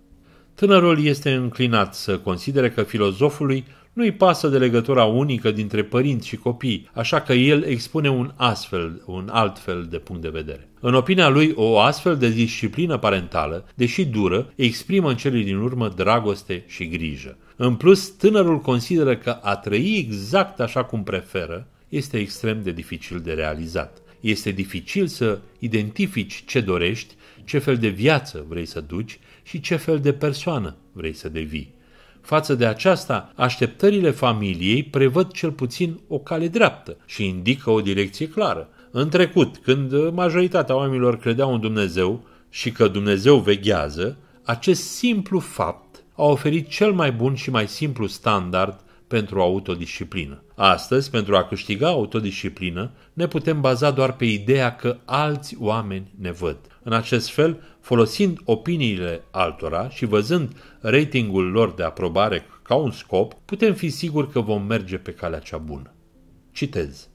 Tânărul este înclinat să considere că filozofului nu-i pasă de legătura unică dintre părinți și copii, așa că el expune un astfel, un alt fel de punct de vedere. În opinia lui, o astfel de disciplină parentală, deși dură, exprimă în cele din urmă dragoste și grijă. În plus, tânărul consideră că a trăi exact așa cum preferă este extrem de dificil de realizat. Este dificil să identifici ce dorești, ce fel de viață vrei să duci și ce fel de persoană vrei să devii. Față de aceasta, așteptările familiei prevăd cel puțin o cale dreaptă și indică o direcție clară. În trecut, când majoritatea oamenilor credeau în Dumnezeu și că Dumnezeu veghează, acest simplu fapt a oferit cel mai bun și mai simplu standard pentru autodisciplină. Astăzi, pentru a câștiga autodisciplină, ne putem baza doar pe ideea că alți oameni ne văd. În acest fel, folosind opiniile altora și văzând ratingul lor de aprobare ca un scop, putem fi siguri că vom merge pe calea cea bună. Citez.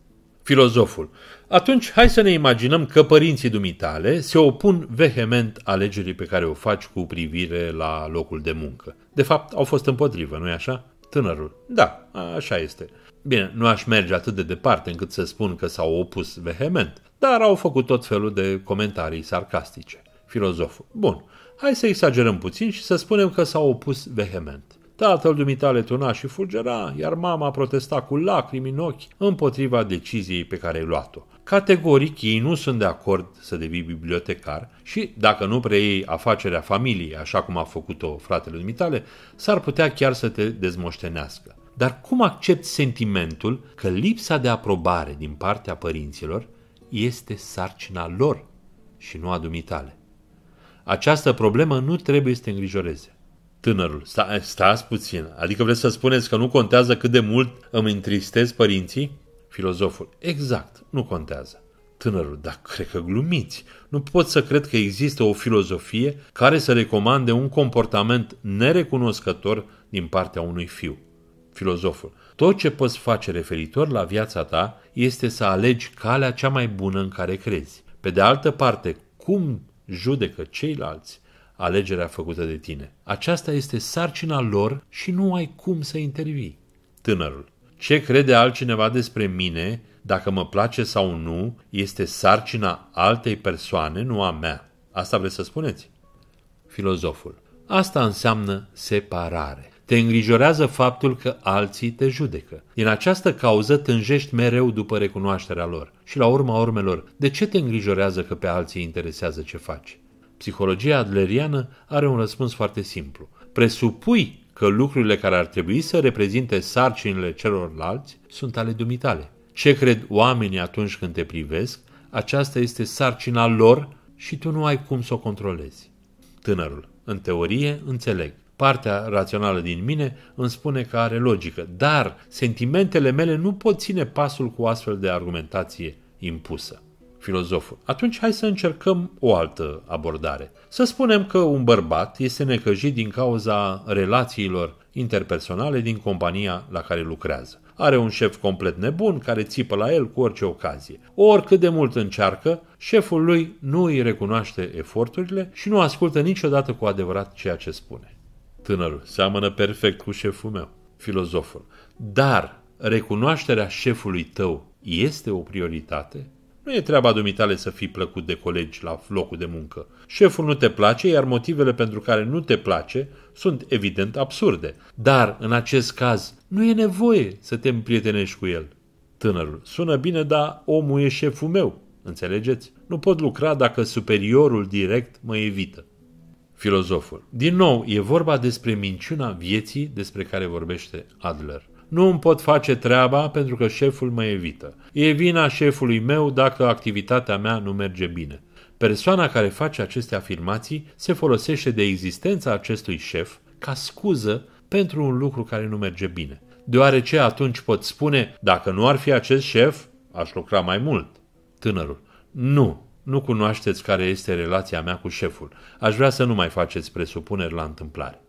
Filozoful. Atunci, hai să ne imaginăm că părinții dumitale se opun vehement alegerii pe care o faci cu privire la locul de muncă. De fapt, au fost împotrivă, nu-i așa? Tânărul. Da, așa este. Bine, nu aș merge atât de departe încât să spun că s-au opus vehement, dar au făcut tot felul de comentarii sarcastice. Filozoful. Bun, hai să exagerăm puțin și să spunem că s-au opus vehement. Tatăl dumitale tuna și fulgera, iar mama protesta cu lacrimi în ochi împotriva deciziei pe care ai luat-o. Categoric, ei nu sunt de acord să devii bibliotecar și, dacă nu preiei afacerea familiei, așa cum a făcut-o fratele dumitale, s-ar putea chiar să te dezmoștenească. Dar cum accept sentimentul că lipsa de aprobare din partea părinților este sarcina lor și nu a dumitale? Această problemă nu trebuie să te îngrijoreze. Tânărul, sta, stați puțin, adică vreți să spuneți că nu contează cât de mult îmi întristez părinții? Filozoful, exact, nu contează. Tânărul, dar cred că glumiți. Nu pot să cred că există o filozofie care să recomande un comportament nerecunoscător din partea unui fiu filozoful. Tot ce poți face referitor la viața ta este să alegi calea cea mai bună în care crezi. Pe de altă parte, cum judecă ceilalți alegerea făcută de tine? Aceasta este sarcina lor și nu ai cum să intervii. Tânărul. Ce crede altcineva despre mine, dacă mă place sau nu, este sarcina altei persoane, nu a mea. Asta vreți să spuneți? Filozoful. Asta înseamnă separare. Te îngrijorează faptul că alții te judecă. Din această cauză tânjești mereu după recunoașterea lor. Și la urma urmelor, de ce te îngrijorează că pe alții interesează ce faci? Psihologia adleriană are un răspuns foarte simplu. Presupui că lucrurile care ar trebui să reprezinte sarcinile celorlalți sunt ale dumitale. Ce cred oamenii atunci când te privesc, aceasta este sarcina lor și tu nu ai cum să o controlezi. Tânărul, în teorie, înțeleg. Partea rațională din mine îmi spune că are logică, dar sentimentele mele nu pot ține pasul cu astfel de argumentație impusă. Filozoful. Atunci hai să încercăm o altă abordare. Să spunem că un bărbat este necăjit din cauza relațiilor interpersonale din compania la care lucrează. Are un șef complet nebun care țipă la el cu orice ocazie. Oricât de mult încearcă, șeful lui nu îi recunoaște eforturile și nu ascultă niciodată cu adevărat ceea ce spune. Tânărul, seamănă perfect cu șeful meu, filozoful. Dar recunoașterea șefului tău este o prioritate? Nu e treaba dumitale să fii plăcut de colegi la locul de muncă. Șeful nu te place, iar motivele pentru care nu te place sunt evident absurde. Dar, în acest caz, nu e nevoie să te împrietenești cu el. Tânărul, sună bine, dar omul e șeful meu, înțelegeți? Nu pot lucra dacă superiorul direct mă evită filozoful. Din nou, e vorba despre minciuna vieții despre care vorbește Adler. Nu îmi pot face treaba pentru că șeful mă evită. E vina șefului meu dacă activitatea mea nu merge bine. Persoana care face aceste afirmații se folosește de existența acestui șef ca scuză pentru un lucru care nu merge bine. Deoarece atunci pot spune, dacă nu ar fi acest șef, aș lucra mai mult. Tânărul, nu, nu cunoașteți care este relația mea cu șeful. Aș vrea să nu mai faceți presupuneri la întâmplare.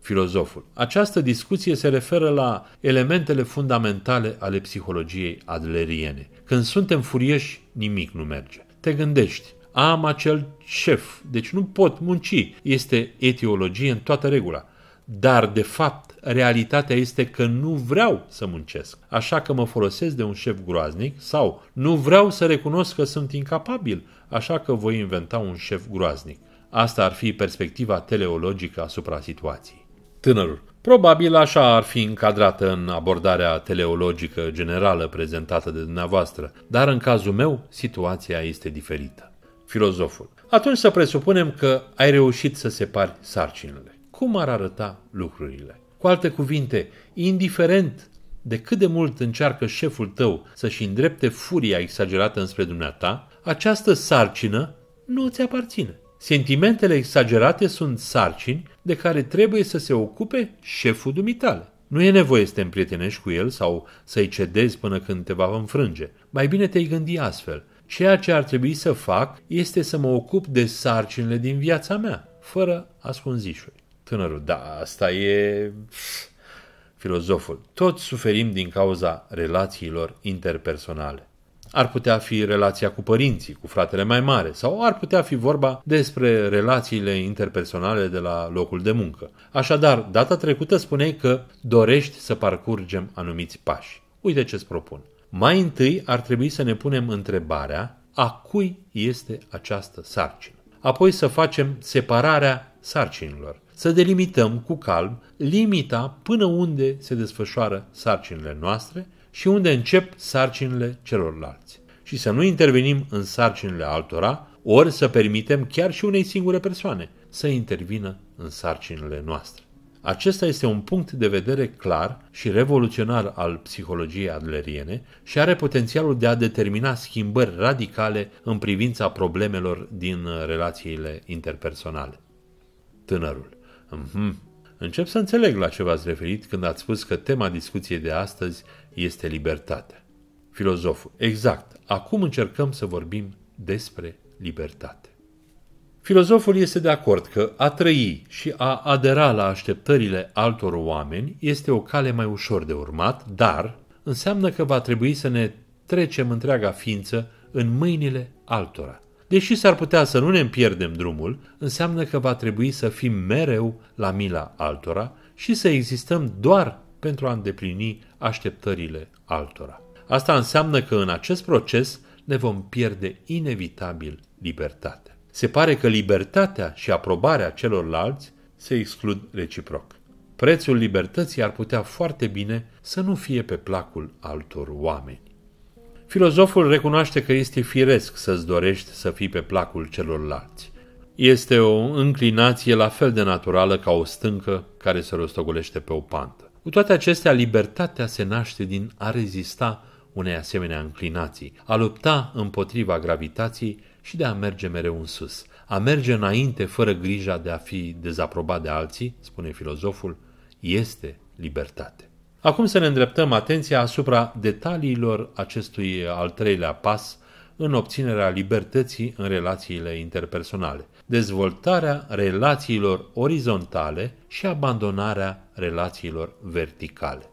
Filozoful. Această discuție se referă la elementele fundamentale ale psihologiei adleriene. Când suntem furieși, nimic nu merge. Te gândești, am acel șef, deci nu pot munci. Este etiologie în toată regula. Dar, de fapt, realitatea este că nu vreau să muncesc, așa că mă folosesc de un șef groaznic sau nu vreau să recunosc că sunt incapabil, așa că voi inventa un șef groaznic. Asta ar fi perspectiva teleologică asupra situației. Tânărul. Probabil așa ar fi încadrată în abordarea teleologică generală prezentată de dumneavoastră, dar în cazul meu situația este diferită. Filozoful. Atunci să presupunem că ai reușit să separi sarcinile cum ar arăta lucrurile. Cu alte cuvinte, indiferent de cât de mult încearcă șeful tău să-și îndrepte furia exagerată înspre dumneata, această sarcină nu îți aparține. Sentimentele exagerate sunt sarcini de care trebuie să se ocupe șeful dumitale. Nu e nevoie să te împrietenești cu el sau să-i cedezi până când te va înfrânge. Mai bine te-ai gândi astfel. Ceea ce ar trebui să fac este să mă ocup de sarcinile din viața mea, fără ascunzișuri. Tânărul, da, asta e filozoful. Toți suferim din cauza relațiilor interpersonale. Ar putea fi relația cu părinții, cu fratele mai mare, sau ar putea fi vorba despre relațiile interpersonale de la locul de muncă. Așadar, data trecută spuneai că dorești să parcurgem anumiți pași. Uite ce îți propun. Mai întâi ar trebui să ne punem întrebarea a cui este această sarcină. Apoi să facem separarea sarcinilor să delimităm cu calm limita până unde se desfășoară sarcinile noastre și unde încep sarcinile celorlalți. Și să nu intervenim în sarcinile altora, ori să permitem chiar și unei singure persoane să intervină în sarcinile noastre. Acesta este un punct de vedere clar și revoluționar al psihologiei adleriene și are potențialul de a determina schimbări radicale în privința problemelor din relațiile interpersonale. Tânărul Mm-hmm. Încep să înțeleg la ce v-ați referit când ați spus că tema discuției de astăzi este libertatea. Filozoful. Exact. Acum încercăm să vorbim despre libertate. Filozoful este de acord că a trăi și a adera la așteptările altor oameni este o cale mai ușor de urmat, dar înseamnă că va trebui să ne trecem întreaga ființă în mâinile altora. Deși s-ar putea să nu ne pierdem drumul, înseamnă că va trebui să fim mereu la mila altora și să existăm doar pentru a îndeplini așteptările altora. Asta înseamnă că în acest proces ne vom pierde inevitabil libertatea. Se pare că libertatea și aprobarea celorlalți se exclud reciproc. Prețul libertății ar putea foarte bine să nu fie pe placul altor oameni. Filozoful recunoaște că este firesc să-ți dorești să fii pe placul celorlalți. Este o înclinație la fel de naturală ca o stâncă care se rostogolește pe o pantă. Cu toate acestea, libertatea se naște din a rezista unei asemenea înclinații, a lupta împotriva gravitației și de a merge mereu în sus. A merge înainte fără grija de a fi dezaprobat de alții, spune filozoful, este libertate. Acum să ne îndreptăm atenția asupra detaliilor acestui al treilea pas în obținerea libertății în relațiile interpersonale, dezvoltarea relațiilor orizontale și abandonarea relațiilor verticale.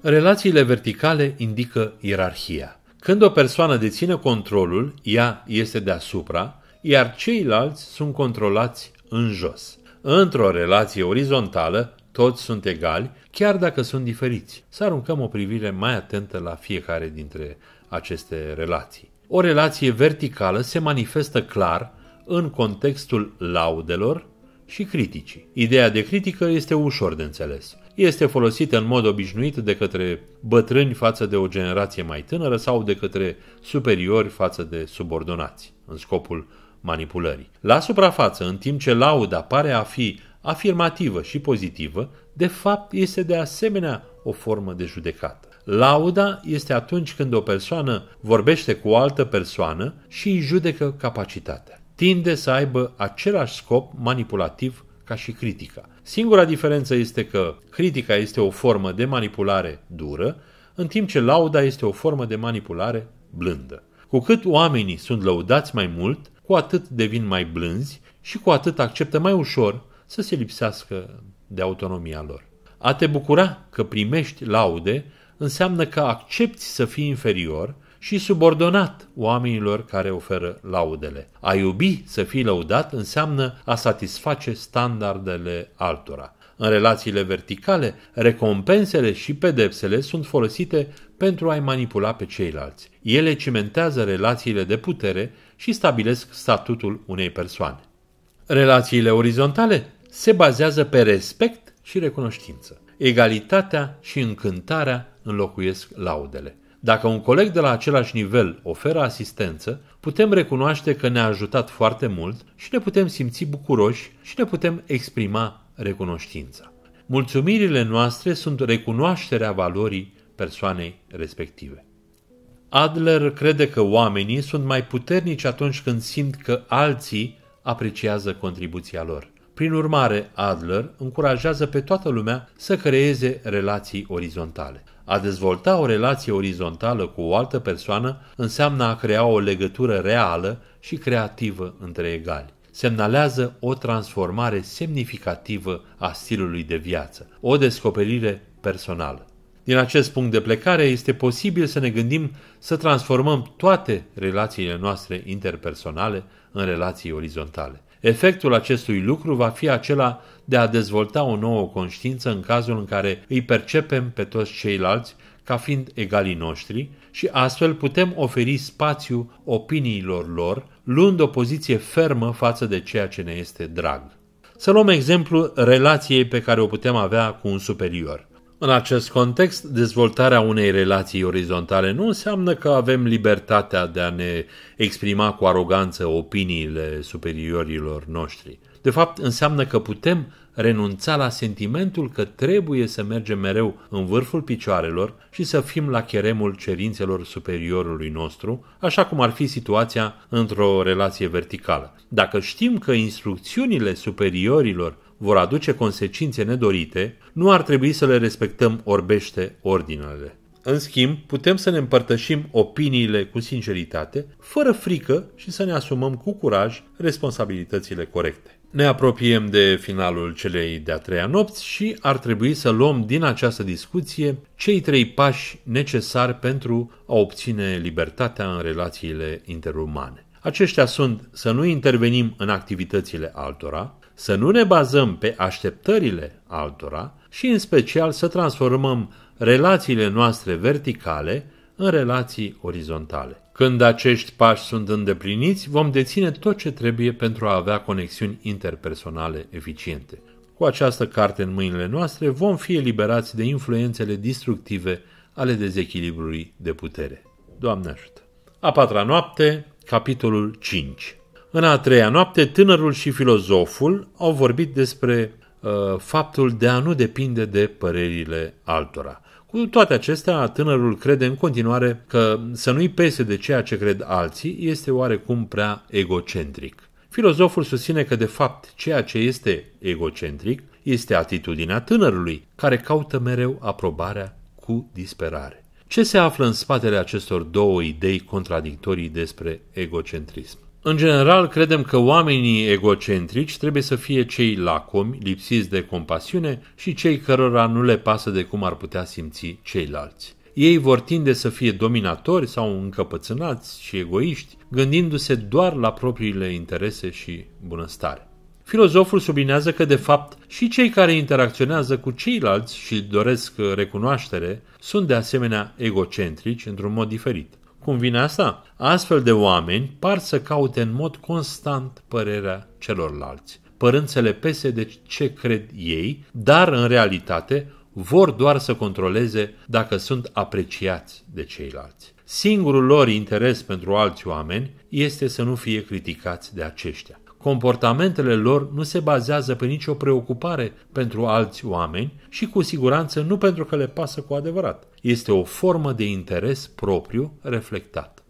Relațiile verticale indică ierarhia. Când o persoană deține controlul, ea este deasupra, iar ceilalți sunt controlați în jos. Într-o relație orizontală, toți sunt egali, chiar dacă sunt diferiți. Să aruncăm o privire mai atentă la fiecare dintre aceste relații. O relație verticală se manifestă clar în contextul laudelor și criticii. Ideea de critică este ușor de înțeles. Este folosită în mod obișnuit de către bătrâni față de o generație mai tânără sau de către superiori față de subordonați, în scopul manipulării. La suprafață, în timp ce lauda pare a fi afirmativă și pozitivă, de fapt este de asemenea o formă de judecată. Lauda este atunci când o persoană vorbește cu o altă persoană și îi judecă capacitatea. Tinde să aibă același scop manipulativ ca și critica. Singura diferență este că critica este o formă de manipulare dură, în timp ce lauda este o formă de manipulare blândă. Cu cât oamenii sunt lăudați mai mult, cu atât devin mai blânzi și cu atât acceptă mai ușor să se lipsească de autonomia lor. A te bucura că primești laude înseamnă că accepti să fii inferior și subordonat oamenilor care oferă laudele. A iubi să fii lăudat înseamnă a satisface standardele altora. În relațiile verticale, recompensele și pedepsele sunt folosite pentru a-i manipula pe ceilalți. Ele cimentează relațiile de putere și stabilesc statutul unei persoane. Relațiile orizontale se bazează pe respect și recunoștință. Egalitatea și încântarea înlocuiesc laudele. Dacă un coleg de la același nivel oferă asistență, putem recunoaște că ne-a ajutat foarte mult și ne putem simți bucuroși și ne putem exprima recunoștința. Mulțumirile noastre sunt recunoașterea valorii persoanei respective. Adler crede că oamenii sunt mai puternici atunci când simt că alții apreciază contribuția lor. Prin urmare, Adler încurajează pe toată lumea să creeze relații orizontale. A dezvolta o relație orizontală cu o altă persoană înseamnă a crea o legătură reală și creativă între egali. Semnalează o transformare semnificativă a stilului de viață, o descoperire personală. Din acest punct de plecare, este posibil să ne gândim să transformăm toate relațiile noastre interpersonale în relații orizontale. Efectul acestui lucru va fi acela de a dezvolta o nouă conștiință în cazul în care îi percepem pe toți ceilalți ca fiind egalii noștri și astfel putem oferi spațiu opiniilor lor, luând o poziție fermă față de ceea ce ne este drag. Să luăm exemplu relației pe care o putem avea cu un superior. În acest context, dezvoltarea unei relații orizontale nu înseamnă că avem libertatea de a ne exprima cu aroganță opiniile superiorilor noștri. De fapt, înseamnă că putem renunța la sentimentul că trebuie să mergem mereu în vârful picioarelor și să fim la cheremul cerințelor superiorului nostru, așa cum ar fi situația într-o relație verticală. Dacă știm că instrucțiunile superiorilor vor aduce consecințe nedorite, nu ar trebui să le respectăm orbește ordinele. În schimb, putem să ne împărtășim opiniile cu sinceritate, fără frică și să ne asumăm cu curaj responsabilitățile corecte. Ne apropiem de finalul celei de-a treia nopți și ar trebui să luăm din această discuție cei trei pași necesari pentru a obține libertatea în relațiile interumane. Aceștia sunt să nu intervenim în activitățile altora, să nu ne bazăm pe așteptările altora și în special să transformăm relațiile noastre verticale în relații orizontale. Când acești pași sunt îndepliniți, vom deține tot ce trebuie pentru a avea conexiuni interpersonale eficiente. Cu această carte în mâinile noastre, vom fi eliberați de influențele destructive ale dezechilibrului de putere. Doamne ajută! A patra noapte, capitolul 5 în a treia noapte, tânărul și filozoful au vorbit despre uh, faptul de a nu depinde de părerile altora. Cu toate acestea, tânărul crede în continuare că să nu-i pese de ceea ce cred alții este oarecum prea egocentric. Filozoful susține că, de fapt, ceea ce este egocentric este atitudinea tânărului, care caută mereu aprobarea cu disperare. Ce se află în spatele acestor două idei contradictorii despre egocentrism? În general, credem că oamenii egocentrici trebuie să fie cei lacomi, lipsiți de compasiune și cei cărora nu le pasă de cum ar putea simți ceilalți. Ei vor tinde să fie dominatori sau încăpățânați și egoiști, gândindu-se doar la propriile interese și bunăstare. Filozoful sublinează că, de fapt, și cei care interacționează cu ceilalți și doresc recunoaștere sunt de asemenea egocentrici într-un mod diferit. Cum vine asta? Astfel de oameni par să caute în mod constant părerea celorlalți, părând să le pese de ce cred ei, dar în realitate vor doar să controleze dacă sunt apreciați de ceilalți. Singurul lor interes pentru alți oameni este să nu fie criticați de aceștia. Comportamentele lor nu se bazează pe nicio preocupare pentru alți oameni și cu siguranță nu pentru că le pasă cu adevărat. Este o formă de interes propriu reflectat.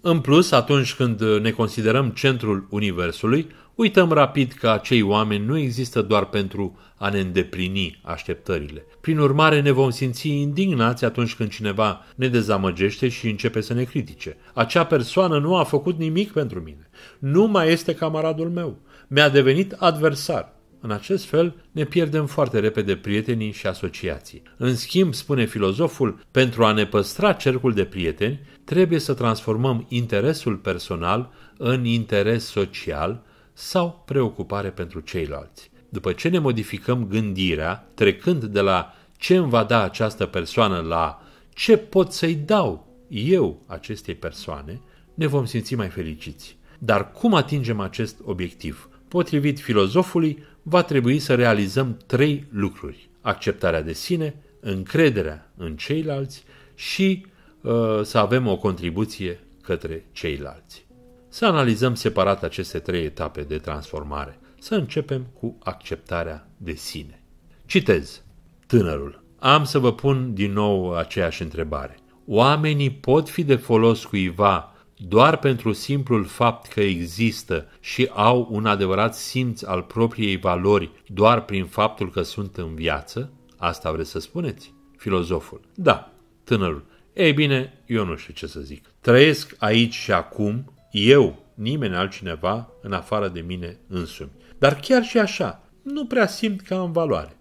În plus, atunci când ne considerăm centrul Universului, Uităm rapid că acei oameni nu există doar pentru a ne îndeplini așteptările. Prin urmare, ne vom simți indignați atunci când cineva ne dezamăgește și începe să ne critique. Acea persoană nu a făcut nimic pentru mine. Nu mai este camaradul meu. Mi-a devenit adversar. În acest fel, ne pierdem foarte repede prietenii și asociații. În schimb, spune filozoful, pentru a ne păstra cercul de prieteni, trebuie să transformăm interesul personal în interes social, sau preocupare pentru ceilalți. După ce ne modificăm gândirea, trecând de la ce îmi va da această persoană la ce pot să-i dau eu acestei persoane, ne vom simți mai fericiți. Dar cum atingem acest obiectiv? Potrivit filozofului, va trebui să realizăm trei lucruri. Acceptarea de sine, încrederea în ceilalți și uh, să avem o contribuție către ceilalți. Să analizăm separat aceste trei etape de transformare. Să începem cu acceptarea de sine. Citez. Tânărul. Am să vă pun din nou aceeași întrebare. Oamenii pot fi de folos cuiva doar pentru simplul fapt că există și au un adevărat simț al propriei valori doar prin faptul că sunt în viață? Asta vreți să spuneți? Filozoful. Da, tânărul. Ei bine, eu nu știu ce să zic. Trăiesc aici și acum eu, nimeni altcineva, în afară de mine însumi. Dar chiar și așa, nu prea simt că am valoare.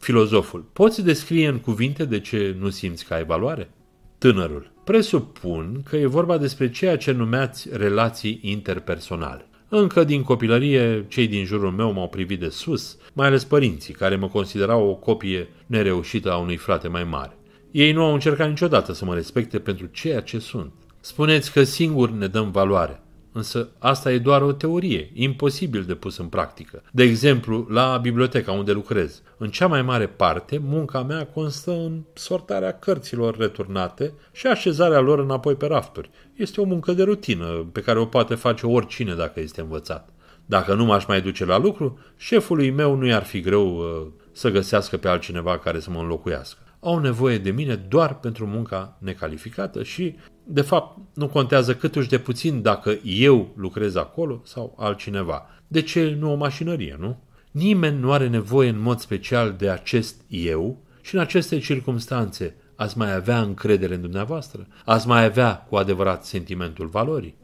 Filozoful, poți descrie în cuvinte de ce nu simți că ai valoare? Tânărul, presupun că e vorba despre ceea ce numeați relații interpersonale. Încă din copilărie, cei din jurul meu m-au privit de sus, mai ales părinții, care mă considerau o copie nereușită a unui frate mai mare. Ei nu au încercat niciodată să mă respecte pentru ceea ce sunt. Spuneți că singur ne dăm valoare. Însă asta e doar o teorie, imposibil de pus în practică. De exemplu, la biblioteca unde lucrez. În cea mai mare parte, munca mea constă în sortarea cărților returnate și așezarea lor înapoi pe rafturi. Este o muncă de rutină pe care o poate face oricine dacă este învățat. Dacă nu m-aș mai duce la lucru, șefului meu nu i-ar fi greu uh, să găsească pe altcineva care să mă înlocuiască. Au nevoie de mine doar pentru munca necalificată și de fapt, nu contează câtuși de puțin dacă eu lucrez acolo sau altcineva. De ce nu o mașinărie, nu? Nimeni nu are nevoie în mod special de acest eu și în aceste circunstanțe ați mai avea încredere în dumneavoastră? Ați mai avea cu adevărat sentimentul valorii?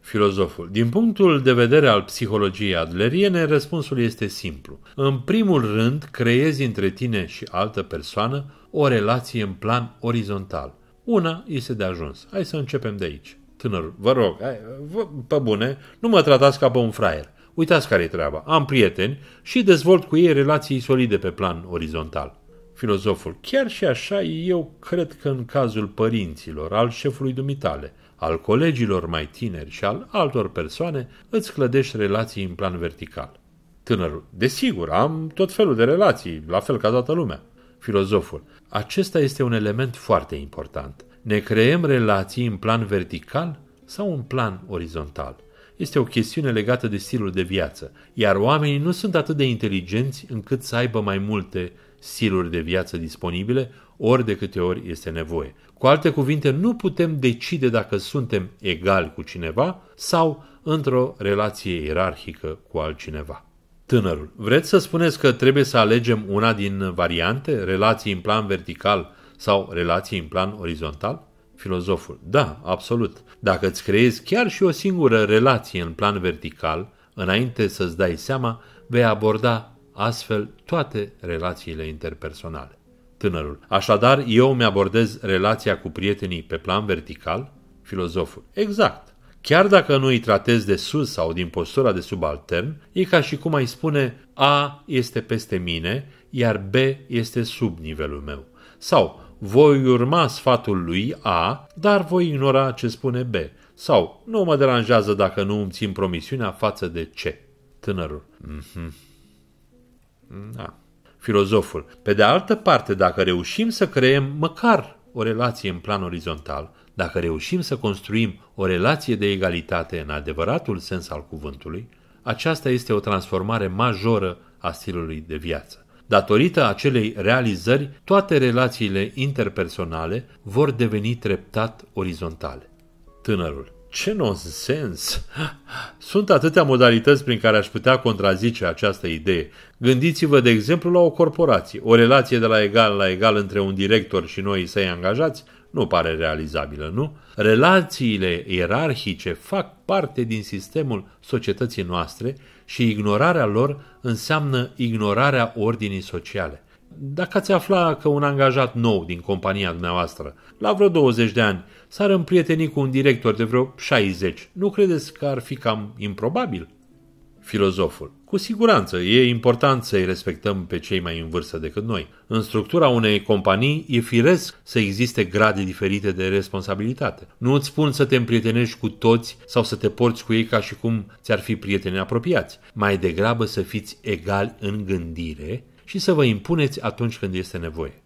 Filozoful. Din punctul de vedere al psihologiei adleriene, răspunsul este simplu. În primul rând, creezi între tine și altă persoană o relație în plan orizontal – una este de ajuns. Hai să începem de aici. Tânărul, vă rog, hai, vă, pe bune, nu mă tratați ca pe un fraier. Uitați care e treaba. Am prieteni și dezvolt cu ei relații solide pe plan orizontal. Filozoful, chiar și așa, eu cred că în cazul părinților, al șefului dumitale, al colegilor mai tineri și al altor persoane, îți clădești relații în plan vertical. Tânărul, desigur, am tot felul de relații, la fel ca toată lumea filozoful. Acesta este un element foarte important. Ne creăm relații în plan vertical sau în plan orizontal? Este o chestiune legată de stilul de viață, iar oamenii nu sunt atât de inteligenți încât să aibă mai multe stiluri de viață disponibile ori de câte ori este nevoie. Cu alte cuvinte, nu putem decide dacă suntem egali cu cineva sau într-o relație ierarhică cu altcineva. Tânărul, vreți să spuneți că trebuie să alegem una din variante, relații în plan vertical sau relații în plan orizontal? Filozoful, da, absolut. Dacă îți creezi chiar și o singură relație în plan vertical, înainte să-ți dai seama, vei aborda astfel toate relațiile interpersonale. Tânărul, așadar eu mi abordez relația cu prietenii pe plan vertical? Filozoful, exact. Chiar dacă nu îi tratezi de sus sau din postura de subaltern, e ca și cum ai spune A este peste mine, iar B este sub nivelul meu. Sau voi urma sfatul lui A, dar voi ignora ce spune B. Sau nu mă deranjează dacă nu îmi țin promisiunea față de C. Tânărul. Mm-hmm. Da. Filozoful. Pe de altă parte, dacă reușim să creem măcar o relație în plan orizontal, dacă reușim să construim o relație de egalitate în adevăratul sens al cuvântului, aceasta este o transformare majoră a stilului de viață. Datorită acelei realizări, toate relațiile interpersonale vor deveni treptat orizontale. Tânărul. Ce nonsens! Sunt atâtea modalități prin care aș putea contrazice această idee. Gândiți-vă, de exemplu, la o corporație. O relație de la egal la egal între un director și noi săi angajați nu pare realizabilă, nu? Relațiile ierarhice fac parte din sistemul societății noastre și ignorarea lor înseamnă ignorarea ordinii sociale. Dacă ați afla că un angajat nou din compania dumneavoastră, la vreo 20 de ani, s-ar împrieteni cu un director de vreo 60, nu credeți că ar fi cam improbabil? Filozoful. Cu siguranță, e important să-i respectăm pe cei mai în vârstă decât noi. În structura unei companii e firesc să existe grade diferite de responsabilitate. Nu îți spun să te împrietenești cu toți sau să te porți cu ei ca și cum ți-ar fi prieteni apropiați. Mai degrabă să fiți egali în gândire și să vă impuneți atunci când este nevoie.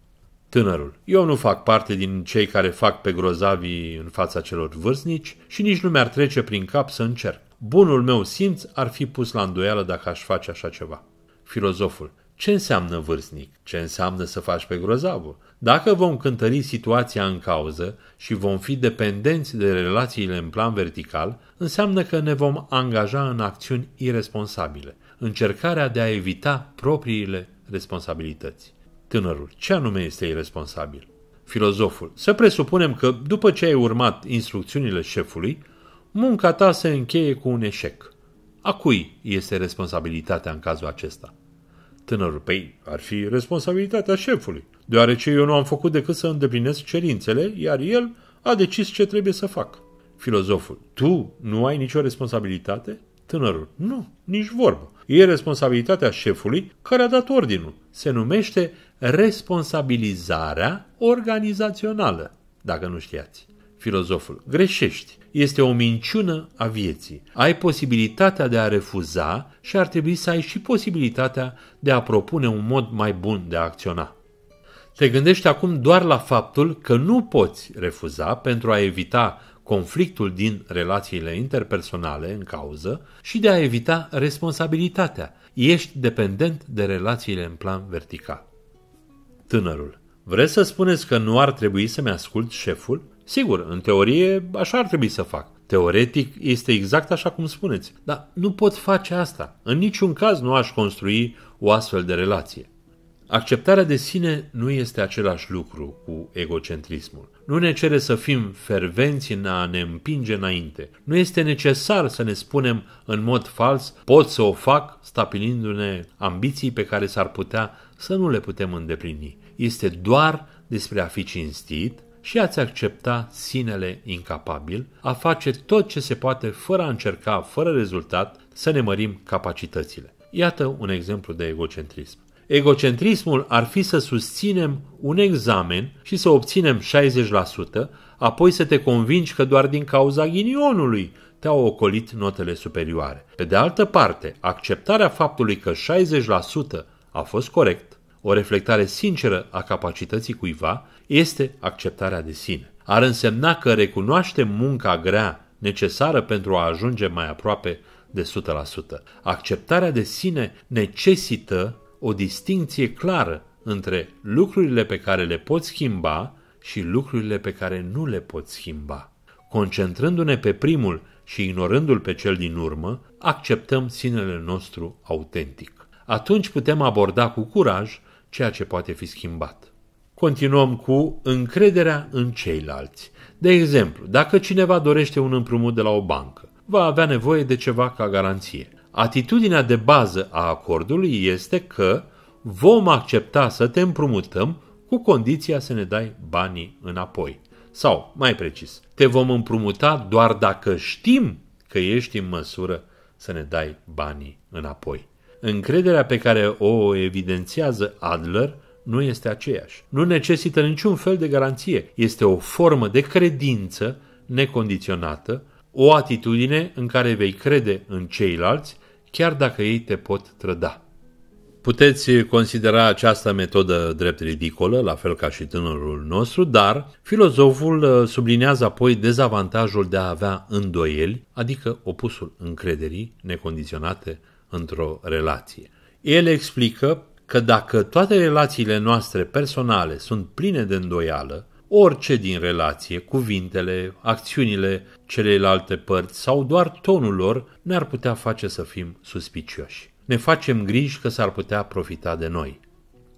Tânărul. Eu nu fac parte din cei care fac pe grozavii în fața celor vârstnici și nici nu mi-ar trece prin cap să încerc bunul meu simț ar fi pus la îndoială dacă aș face așa ceva. Filozoful, ce înseamnă vârstnic? Ce înseamnă să faci pe grozavul? Dacă vom cântări situația în cauză și vom fi dependenți de relațiile în plan vertical, înseamnă că ne vom angaja în acțiuni irresponsabile, încercarea de a evita propriile responsabilități. Tânărul, ce anume este irresponsabil? Filozoful, să presupunem că după ce ai urmat instrucțiunile șefului, munca ta se încheie cu un eșec. A cui este responsabilitatea în cazul acesta? Tânărul, pei ar fi responsabilitatea șefului, deoarece eu nu am făcut decât să îndeplinesc cerințele, iar el a decis ce trebuie să fac. Filozoful, tu nu ai nicio responsabilitate? Tânărul, nu, nici vorbă. E responsabilitatea șefului care a dat ordinul. Se numește responsabilizarea organizațională, dacă nu știați filozoful. Greșești. Este o minciună a vieții. Ai posibilitatea de a refuza și ar trebui să ai și posibilitatea de a propune un mod mai bun de a acționa. Te gândești acum doar la faptul că nu poți refuza pentru a evita conflictul din relațiile interpersonale în cauză și de a evita responsabilitatea. Ești dependent de relațiile în plan vertical. Tânărul. Vreți să spuneți că nu ar trebui să-mi ascult șeful? Sigur, în teorie așa ar trebui să fac. Teoretic este exact așa cum spuneți, dar nu pot face asta. În niciun caz nu aș construi o astfel de relație. Acceptarea de sine nu este același lucru cu egocentrismul. Nu ne cere să fim fervenți în a ne împinge înainte. Nu este necesar să ne spunem în mod fals, pot să o fac, stabilindu-ne ambiții pe care s-ar putea să nu le putem îndeplini. Este doar despre a fi cinstit, și ați accepta sinele incapabil a face tot ce se poate fără a încerca, fără rezultat, să ne mărim capacitățile. Iată un exemplu de egocentrism. Egocentrismul ar fi să susținem un examen și să obținem 60%, apoi să te convingi că doar din cauza ghinionului te-au ocolit notele superioare. Pe de altă parte, acceptarea faptului că 60% a fost corect o reflectare sinceră a capacității cuiva este acceptarea de sine. Ar însemna că recunoaște munca grea necesară pentru a ajunge mai aproape de 100%. Acceptarea de sine necesită o distinție clară între lucrurile pe care le poți schimba și lucrurile pe care nu le poți schimba. Concentrându-ne pe primul și ignorându-l pe cel din urmă, acceptăm sinele nostru autentic. Atunci putem aborda cu curaj ceea ce poate fi schimbat. Continuăm cu încrederea în ceilalți. De exemplu, dacă cineva dorește un împrumut de la o bancă, va avea nevoie de ceva ca garanție. Atitudinea de bază a acordului este că vom accepta să te împrumutăm cu condiția să ne dai banii înapoi. Sau, mai precis, te vom împrumuta doar dacă știm că ești în măsură să ne dai banii înapoi încrederea pe care o evidențiază Adler nu este aceeași. Nu necesită niciun fel de garanție. Este o formă de credință necondiționată, o atitudine în care vei crede în ceilalți, chiar dacă ei te pot trăda. Puteți considera această metodă drept ridicolă, la fel ca și tânărul nostru, dar filozoful uh, sublinează apoi dezavantajul de a avea îndoieli, adică opusul încrederii necondiționate într-o relație. El explică că dacă toate relațiile noastre personale sunt pline de îndoială, orice din relație, cuvintele, acțiunile celelalte părți sau doar tonul lor ne-ar putea face să fim suspicioși. Ne facem griji că s-ar putea profita de noi.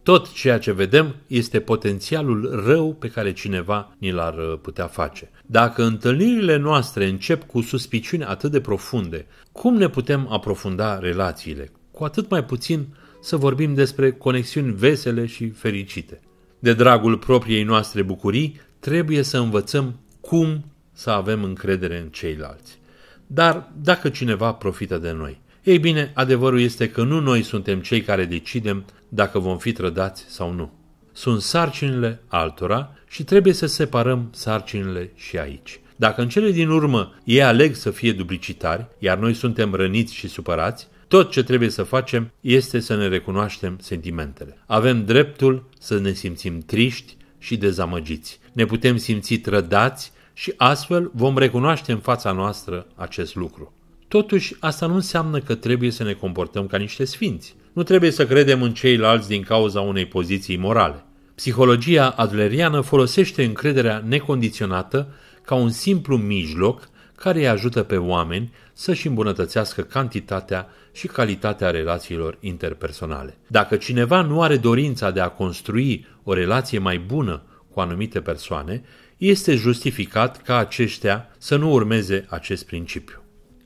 Tot ceea ce vedem este potențialul rău pe care cineva ni l-ar putea face. Dacă întâlnirile noastre încep cu suspiciuni atât de profunde, cum ne putem aprofunda relațiile? Cu atât mai puțin să vorbim despre conexiuni vesele și fericite. De dragul propriei noastre bucurii, trebuie să învățăm cum să avem încredere în ceilalți. Dar dacă cineva profită de noi, ei bine, adevărul este că nu noi suntem cei care decidem dacă vom fi trădați sau nu sunt sarcinile altora și trebuie să separăm sarcinile și aici. Dacă în cele din urmă ei aleg să fie duplicitari, iar noi suntem răniți și supărați, tot ce trebuie să facem este să ne recunoaștem sentimentele. Avem dreptul să ne simțim triști și dezamăgiți. Ne putem simți trădați și astfel vom recunoaște în fața noastră acest lucru. Totuși, asta nu înseamnă că trebuie să ne comportăm ca niște sfinți. Nu trebuie să credem în ceilalți din cauza unei poziții morale. Psihologia adleriană folosește încrederea necondiționată ca un simplu mijloc care îi ajută pe oameni să-și îmbunătățească cantitatea și calitatea relațiilor interpersonale. Dacă cineva nu are dorința de a construi o relație mai bună cu anumite persoane, este justificat ca aceștia să nu urmeze acest principiu.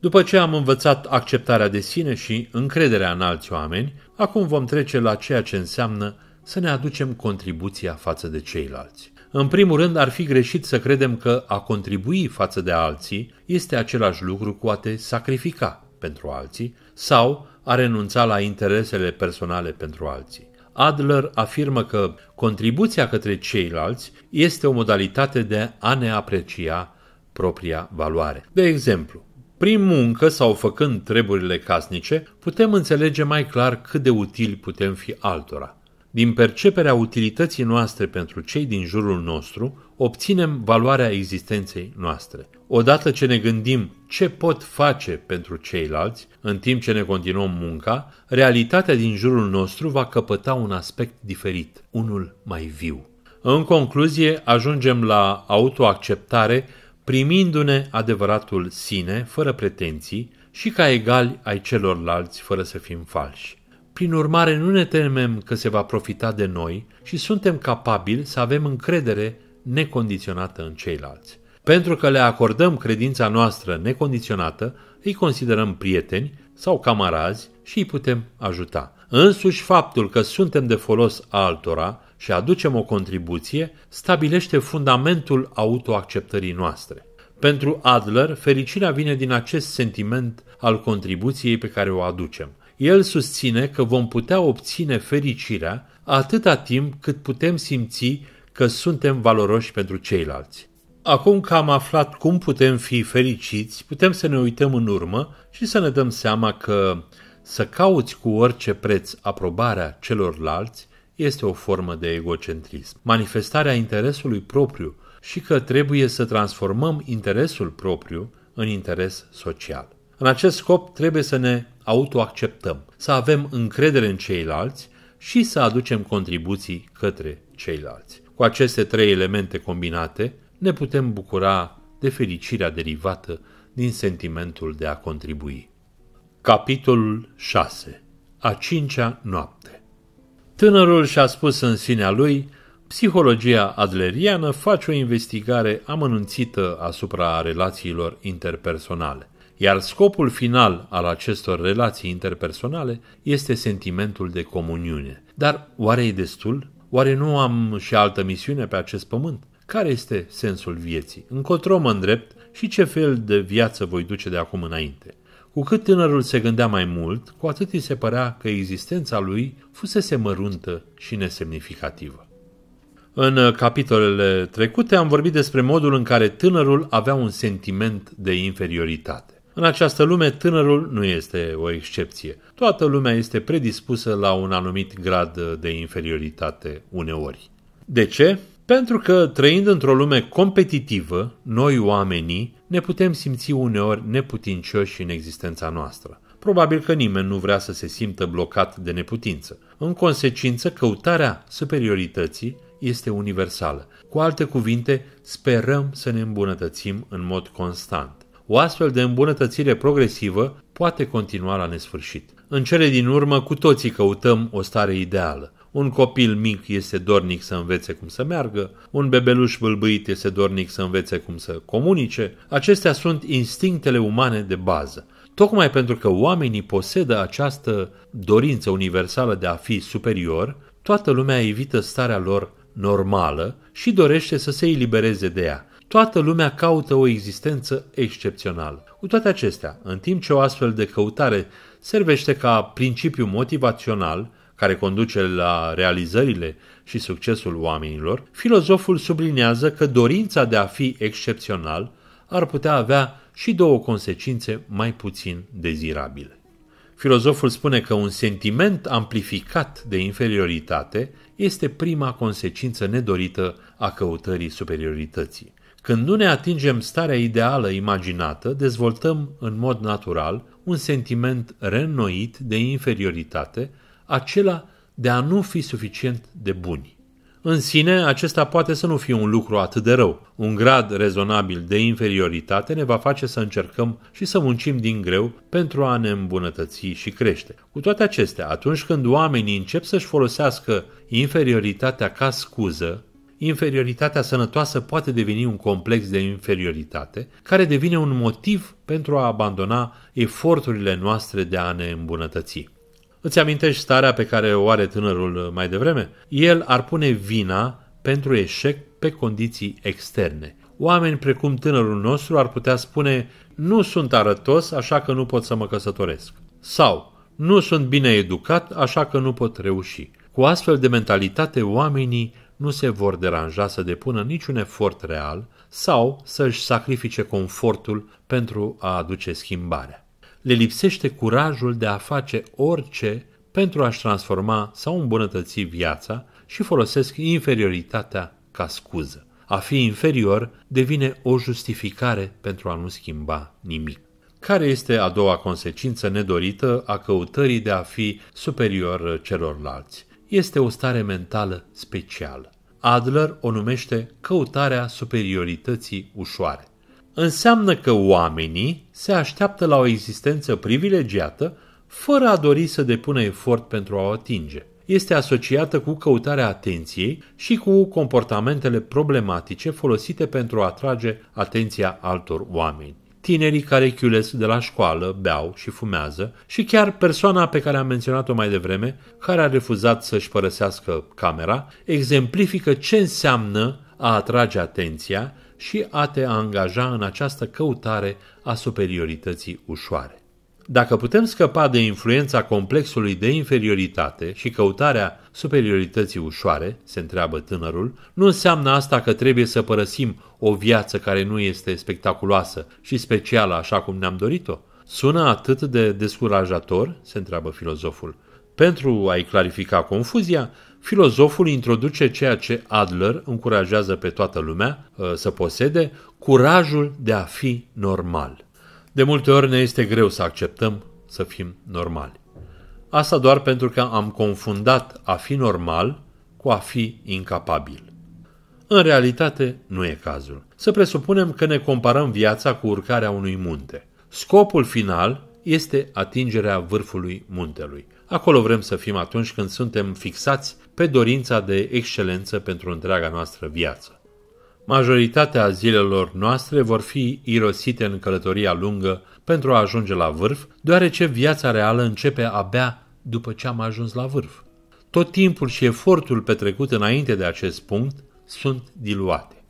După ce am învățat acceptarea de sine și încrederea în alți oameni, acum vom trece la ceea ce înseamnă să ne aducem contribuția față de ceilalți. În primul rând, ar fi greșit să credem că a contribui față de alții este același lucru cu a te sacrifica pentru alții sau a renunța la interesele personale pentru alții. Adler afirmă că contribuția către ceilalți este o modalitate de a ne aprecia propria valoare. De exemplu, prin muncă sau făcând treburile casnice, putem înțelege mai clar cât de utili putem fi altora. Din perceperea utilității noastre pentru cei din jurul nostru, obținem valoarea existenței noastre. Odată ce ne gândim ce pot face pentru ceilalți, în timp ce ne continuăm munca, realitatea din jurul nostru va căpăta un aspect diferit, unul mai viu. În concluzie, ajungem la autoacceptare primindu-ne adevăratul sine, fără pretenții, și ca egali ai celorlalți, fără să fim falși. Prin urmare, nu ne temem că se va profita de noi și suntem capabili să avem încredere necondiționată în ceilalți. Pentru că le acordăm credința noastră necondiționată, îi considerăm prieteni sau camarazi și îi putem ajuta. Însuși faptul că suntem de folos altora și aducem o contribuție, stabilește fundamentul autoacceptării noastre. Pentru Adler, fericirea vine din acest sentiment al contribuției pe care o aducem. El susține că vom putea obține fericirea atâta timp cât putem simți că suntem valoroși pentru ceilalți. Acum că am aflat cum putem fi fericiți, putem să ne uităm în urmă și să ne dăm seama că să cauți cu orice preț aprobarea celorlalți este o formă de egocentrism, manifestarea interesului propriu și că trebuie să transformăm interesul propriu în interes social. În acest scop trebuie să ne autoacceptăm, să avem încredere în ceilalți și să aducem contribuții către ceilalți. Cu aceste trei elemente combinate, ne putem bucura de fericirea derivată din sentimentul de a contribui. Capitolul 6. A cincea noapte Tânărul și-a spus în sinea lui, psihologia adleriană face o investigare amănunțită asupra relațiilor interpersonale, iar scopul final al acestor relații interpersonale este sentimentul de comuniune. Dar oare e destul? Oare nu am și altă misiune pe acest pământ? Care este sensul vieții? Încotro mă îndrept și ce fel de viață voi duce de acum înainte? Cu cât tânărul se gândea mai mult, cu atât îi se părea că existența lui fusese măruntă și nesemnificativă. În uh, capitolele trecute am vorbit despre modul în care tânărul avea un sentiment de inferioritate. În această lume, tânărul nu este o excepție. Toată lumea este predispusă la un anumit grad uh, de inferioritate uneori. De ce? Pentru că, trăind într-o lume competitivă, noi oamenii ne putem simți uneori neputincioși în existența noastră. Probabil că nimeni nu vrea să se simtă blocat de neputință. În consecință, căutarea superiorității este universală. Cu alte cuvinte, sperăm să ne îmbunătățim în mod constant. O astfel de îmbunătățire progresivă poate continua la nesfârșit. În cele din urmă, cu toții căutăm o stare ideală, un copil mic este dornic să învețe cum să meargă, un bebeluș vâlbâit este dornic să învețe cum să comunice. Acestea sunt instinctele umane de bază. Tocmai pentru că oamenii posedă această dorință universală de a fi superior, toată lumea evită starea lor normală și dorește să se elibereze de ea. Toată lumea caută o existență excepțională. Cu toate acestea, în timp ce o astfel de căutare servește ca principiu motivațional care conduce la realizările și succesul oamenilor, filozoful sublinează că dorința de a fi excepțional ar putea avea și două consecințe mai puțin dezirabile. Filozoful spune că un sentiment amplificat de inferioritate este prima consecință nedorită a căutării superiorității. Când nu ne atingem starea ideală imaginată, dezvoltăm în mod natural un sentiment reînnoit de inferioritate acela de a nu fi suficient de buni. În sine, acesta poate să nu fie un lucru atât de rău. Un grad rezonabil de inferioritate ne va face să încercăm și să muncim din greu pentru a ne îmbunătăți și crește. Cu toate acestea, atunci când oamenii încep să-și folosească inferioritatea ca scuză, inferioritatea sănătoasă poate deveni un complex de inferioritate care devine un motiv pentru a abandona eforturile noastre de a ne îmbunătăți. Îți amintești starea pe care o are tânărul uh, mai devreme? El ar pune vina pentru eșec pe condiții externe. Oameni precum tânărul nostru ar putea spune nu sunt arătos, așa că nu pot să mă căsătoresc. Sau nu sunt bine educat, așa că nu pot reuși. Cu astfel de mentalitate, oamenii nu se vor deranja să depună niciun efort real sau să și sacrifice confortul pentru a aduce schimbarea le lipsește curajul de a face orice pentru a-și transforma sau îmbunătăți viața și folosesc inferioritatea ca scuză. A fi inferior devine o justificare pentru a nu schimba nimic. Care este a doua consecință nedorită a căutării de a fi superior celorlalți? Este o stare mentală specială. Adler o numește căutarea superiorității ușoare înseamnă că oamenii se așteaptă la o existență privilegiată fără a dori să depună efort pentru a o atinge. Este asociată cu căutarea atenției și cu comportamentele problematice folosite pentru a atrage atenția altor oameni. Tinerii care chiulesc de la școală, beau și fumează și chiar persoana pe care am menționat-o mai devreme, care a refuzat să-și părăsească camera, exemplifică ce înseamnă a atrage atenția și a te angaja în această căutare a superiorității ușoare. Dacă putem scăpa de influența complexului de inferioritate și căutarea superiorității ușoare, se întreabă tânărul, nu înseamnă asta că trebuie să părăsim o viață care nu este spectaculoasă și specială așa cum ne-am dorit-o? Sună atât de descurajator? se întreabă filozoful. Pentru a-i clarifica confuzia, filozoful introduce ceea ce Adler încurajează pe toată lumea uh, să posede, curajul de a fi normal. De multe ori ne este greu să acceptăm să fim normali. Asta doar pentru că am confundat a fi normal cu a fi incapabil. În realitate, nu e cazul. Să presupunem că ne comparăm viața cu urcarea unui munte. Scopul final este atingerea vârfului muntelui. Acolo vrem să fim atunci când suntem fixați pe dorința de excelență pentru întreaga noastră viață. Majoritatea zilelor noastre vor fi irosite în călătoria lungă pentru a ajunge la vârf, deoarece viața reală începe abia după ce am ajuns la vârf. Tot timpul și efortul petrecut înainte de acest punct sunt diluate.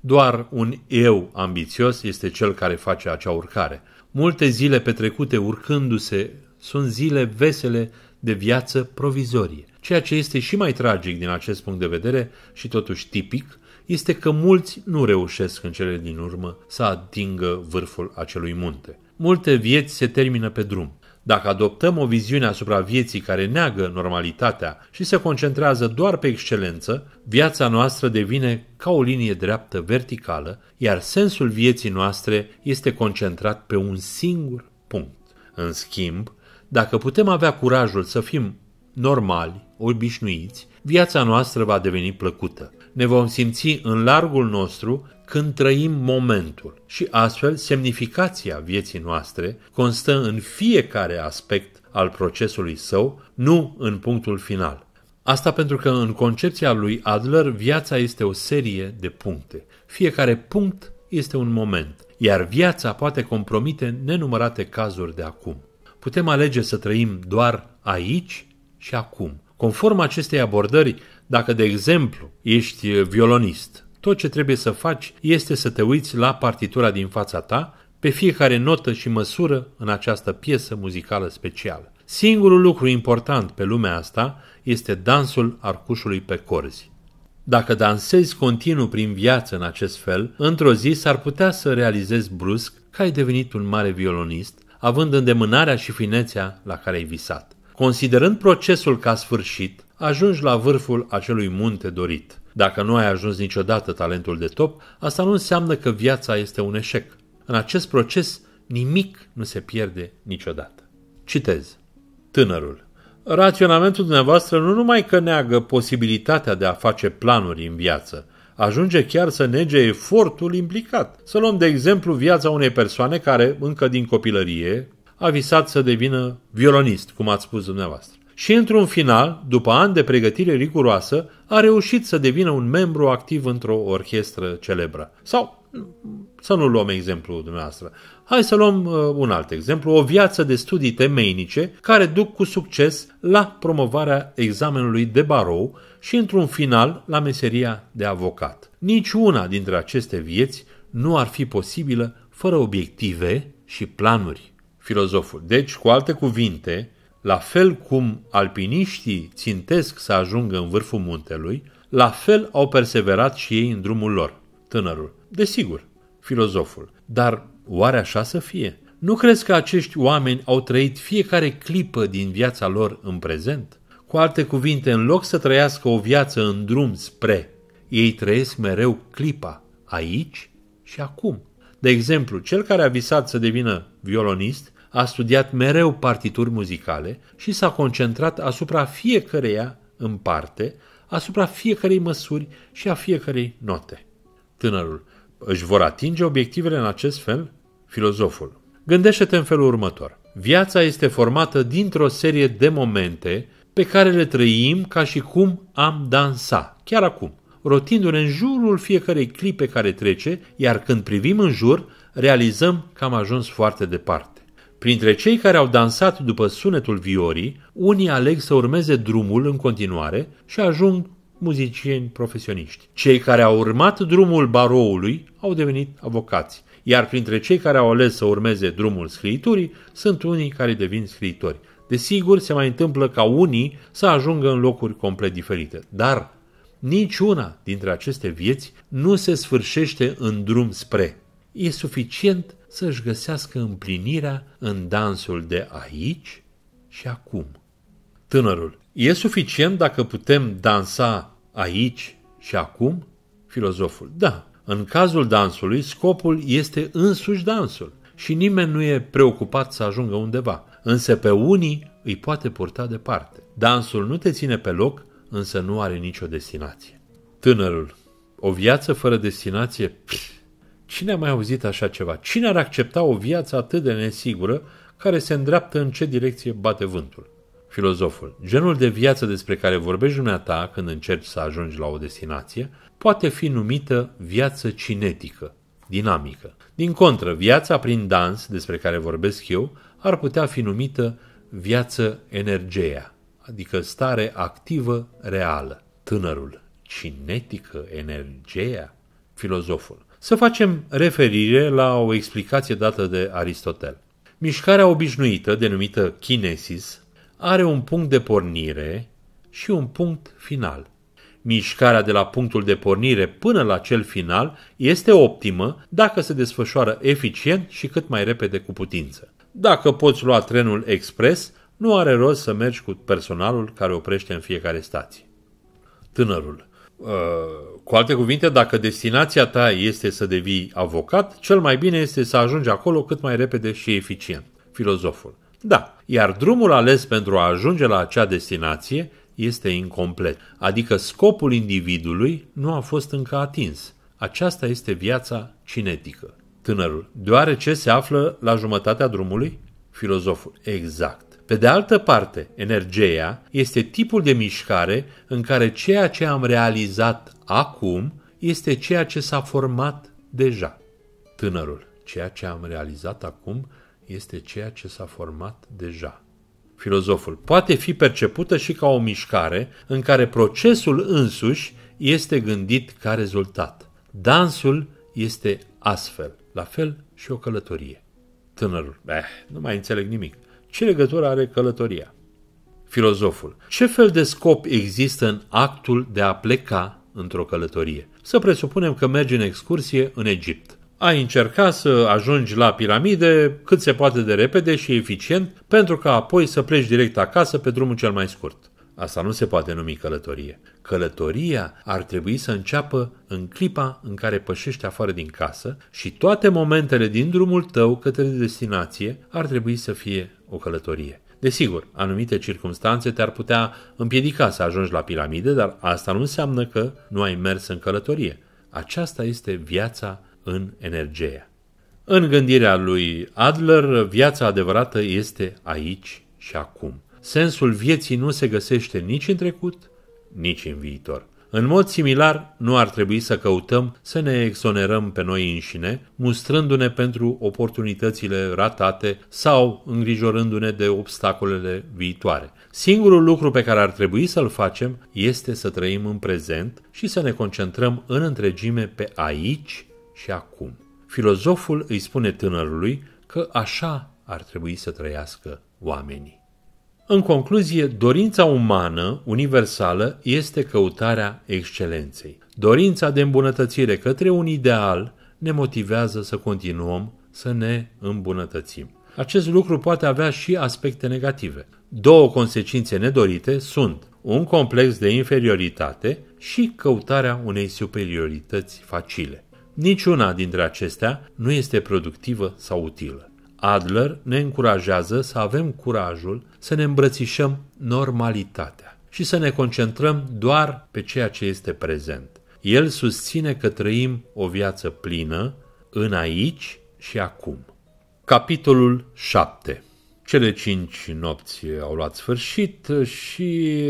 Doar un eu ambițios este cel care face acea urcare. Multe zile petrecute urcându-se sunt zile vesele de viață provizorie. Ceea ce este și mai tragic din acest punct de vedere și totuși tipic, este că mulți nu reușesc în cele din urmă să atingă vârful acelui munte. Multe vieți se termină pe drum. Dacă adoptăm o viziune asupra vieții care neagă normalitatea și se concentrează doar pe excelență, viața noastră devine ca o linie dreaptă verticală, iar sensul vieții noastre este concentrat pe un singur punct. În schimb, dacă putem avea curajul să fim normali, obișnuiți, viața noastră va deveni plăcută. Ne vom simți în largul nostru când trăim momentul și astfel semnificația vieții noastre constă în fiecare aspect al procesului său, nu în punctul final. Asta pentru că în concepția lui Adler viața este o serie de puncte. Fiecare punct este un moment, iar viața poate compromite nenumărate cazuri de acum. Putem alege să trăim doar aici și acum. Conform acestei abordări, dacă, de exemplu, ești uh, violonist, tot ce trebuie să faci este să te uiți la partitura din fața ta, pe fiecare notă și măsură în această piesă muzicală specială. Singurul lucru important pe lumea asta este dansul arcușului pe corzi. Dacă dansezi continuu prin viață în acest fel, într-o zi s-ar putea să realizezi brusc că ai devenit un mare violonist având îndemânarea și finețea la care ai visat. Considerând procesul ca sfârșit, ajungi la vârful acelui munte dorit. Dacă nu ai ajuns niciodată talentul de top, asta nu înseamnă că viața este un eșec. În acest proces, nimic nu se pierde niciodată. Citez. Tânărul. Raționamentul dumneavoastră nu numai că neagă posibilitatea de a face planuri în viață, ajunge chiar să nege efortul implicat. Să luăm de exemplu viața unei persoane care, încă din copilărie, a visat să devină violonist, cum ați spus dumneavoastră. Și într-un final, după ani de pregătire riguroasă, a reușit să devină un membru activ într-o orchestră celebră. Sau, să nu luăm exemplu dumneavoastră, Hai să luăm uh, un alt exemplu, o viață de studii temeinice care duc cu succes la promovarea examenului de barou și într-un final la meseria de avocat. Niciuna dintre aceste vieți nu ar fi posibilă fără obiective și planuri. Filozoful. Deci, cu alte cuvinte, la fel cum alpiniștii țintesc să ajungă în vârful muntelui, la fel au perseverat și ei în drumul lor, tânărul. Desigur, filozoful. Dar Oare așa să fie? Nu crezi că acești oameni au trăit fiecare clipă din viața lor în prezent? Cu alte cuvinte, în loc să trăiască o viață în drum spre, ei trăiesc mereu clipa, aici și acum. De exemplu, cel care a visat să devină violonist a studiat mereu partituri muzicale și s-a concentrat asupra fiecăreia în parte, asupra fiecărei măsuri și a fiecărei note. Tânărul, își vor atinge obiectivele în acest fel? filozoful. Gândește-te în felul următor. Viața este formată dintr-o serie de momente pe care le trăim ca și cum am dansa, chiar acum, rotindu-ne în jurul fiecarei clipe care trece, iar când privim în jur, realizăm că am ajuns foarte departe. Printre cei care au dansat după sunetul viorii, unii aleg să urmeze drumul în continuare și ajung muzicieni profesioniști. Cei care au urmat drumul baroului au devenit avocați, iar printre cei care au ales să urmeze drumul scriiturii sunt unii care devin scriitori. Desigur, se mai întâmplă ca unii să ajungă în locuri complet diferite, dar niciuna dintre aceste vieți nu se sfârșește în drum spre. E suficient să-și găsească împlinirea în dansul de aici și acum. Tânărul, e suficient dacă putem dansa aici și acum? Filozoful, da, în cazul dansului, scopul este însuși dansul și nimeni nu e preocupat să ajungă undeva, însă pe unii îi poate purta departe. Dansul nu te ține pe loc, însă nu are nicio destinație. Tânărul, o viață fără destinație? Pff, cine a mai auzit așa ceva? Cine ar accepta o viață atât de nesigură care se îndreaptă în ce direcție bate vântul? Filozoful, genul de viață despre care vorbești dumneata când încerci să ajungi la o destinație, poate fi numită viață cinetică, dinamică. Din contră, viața prin dans, despre care vorbesc eu, ar putea fi numită viață energeia, adică stare activă reală. Tânărul, cinetică, energeia, filozoful. Să facem referire la o explicație dată de Aristotel. Mișcarea obișnuită, denumită kinesis, are un punct de pornire și un punct final. Mișcarea de la punctul de pornire până la cel final este optimă dacă se desfășoară eficient și cât mai repede cu putință. Dacă poți lua trenul expres, nu are rost să mergi cu personalul care oprește în fiecare stație. Tânărul. Uh, cu alte cuvinte, dacă destinația ta este să devii avocat, cel mai bine este să ajungi acolo cât mai repede și eficient. Filozoful. Da, iar drumul ales pentru a ajunge la acea destinație este incomplet, adică scopul individului nu a fost încă atins. Aceasta este viața cinetică. Tânărul, deoarece se află la jumătatea drumului? Filozoful, exact. Pe de altă parte, energia este tipul de mișcare în care ceea ce am realizat acum este ceea ce s-a format deja. Tânărul, ceea ce am realizat acum este ceea ce s-a format deja filozoful, poate fi percepută și ca o mișcare în care procesul însuși este gândit ca rezultat. Dansul este astfel, la fel și o călătorie. Tânărul, eh, nu mai înțeleg nimic. Ce legătură are călătoria? Filozoful, ce fel de scop există în actul de a pleca într-o călătorie? Să presupunem că mergi în excursie în Egipt ai încerca să ajungi la piramide cât se poate de repede și eficient pentru ca apoi să pleci direct acasă pe drumul cel mai scurt. Asta nu se poate numi călătorie. Călătoria ar trebui să înceapă în clipa în care pășești afară din casă și toate momentele din drumul tău către destinație ar trebui să fie o călătorie. Desigur, anumite circunstanțe te-ar putea împiedica să ajungi la piramide, dar asta nu înseamnă că nu ai mers în călătorie. Aceasta este viața în energia. În gândirea lui Adler, viața adevărată este aici și acum. Sensul vieții nu se găsește nici în trecut, nici în viitor. În mod similar, nu ar trebui să căutăm să ne exonerăm pe noi înșine, mustrându-ne pentru oportunitățile ratate sau îngrijorându-ne de obstacolele viitoare. Singurul lucru pe care ar trebui să-l facem este să trăim în prezent și să ne concentrăm în întregime pe aici și acum. Filozoful îi spune tânărului că așa ar trebui să trăiască oamenii. În concluzie, dorința umană, universală, este căutarea excelenței. Dorința de îmbunătățire către un ideal ne motivează să continuăm să ne îmbunătățim. Acest lucru poate avea și aspecte negative. Două consecințe nedorite sunt un complex de inferioritate și căutarea unei superiorități facile. Niciuna dintre acestea nu este productivă sau utilă. Adler ne încurajează să avem curajul să ne îmbrățișăm normalitatea și să ne concentrăm doar pe ceea ce este prezent. El susține că trăim o viață plină în aici și acum. Capitolul 7 Cele cinci nopți au luat sfârșit și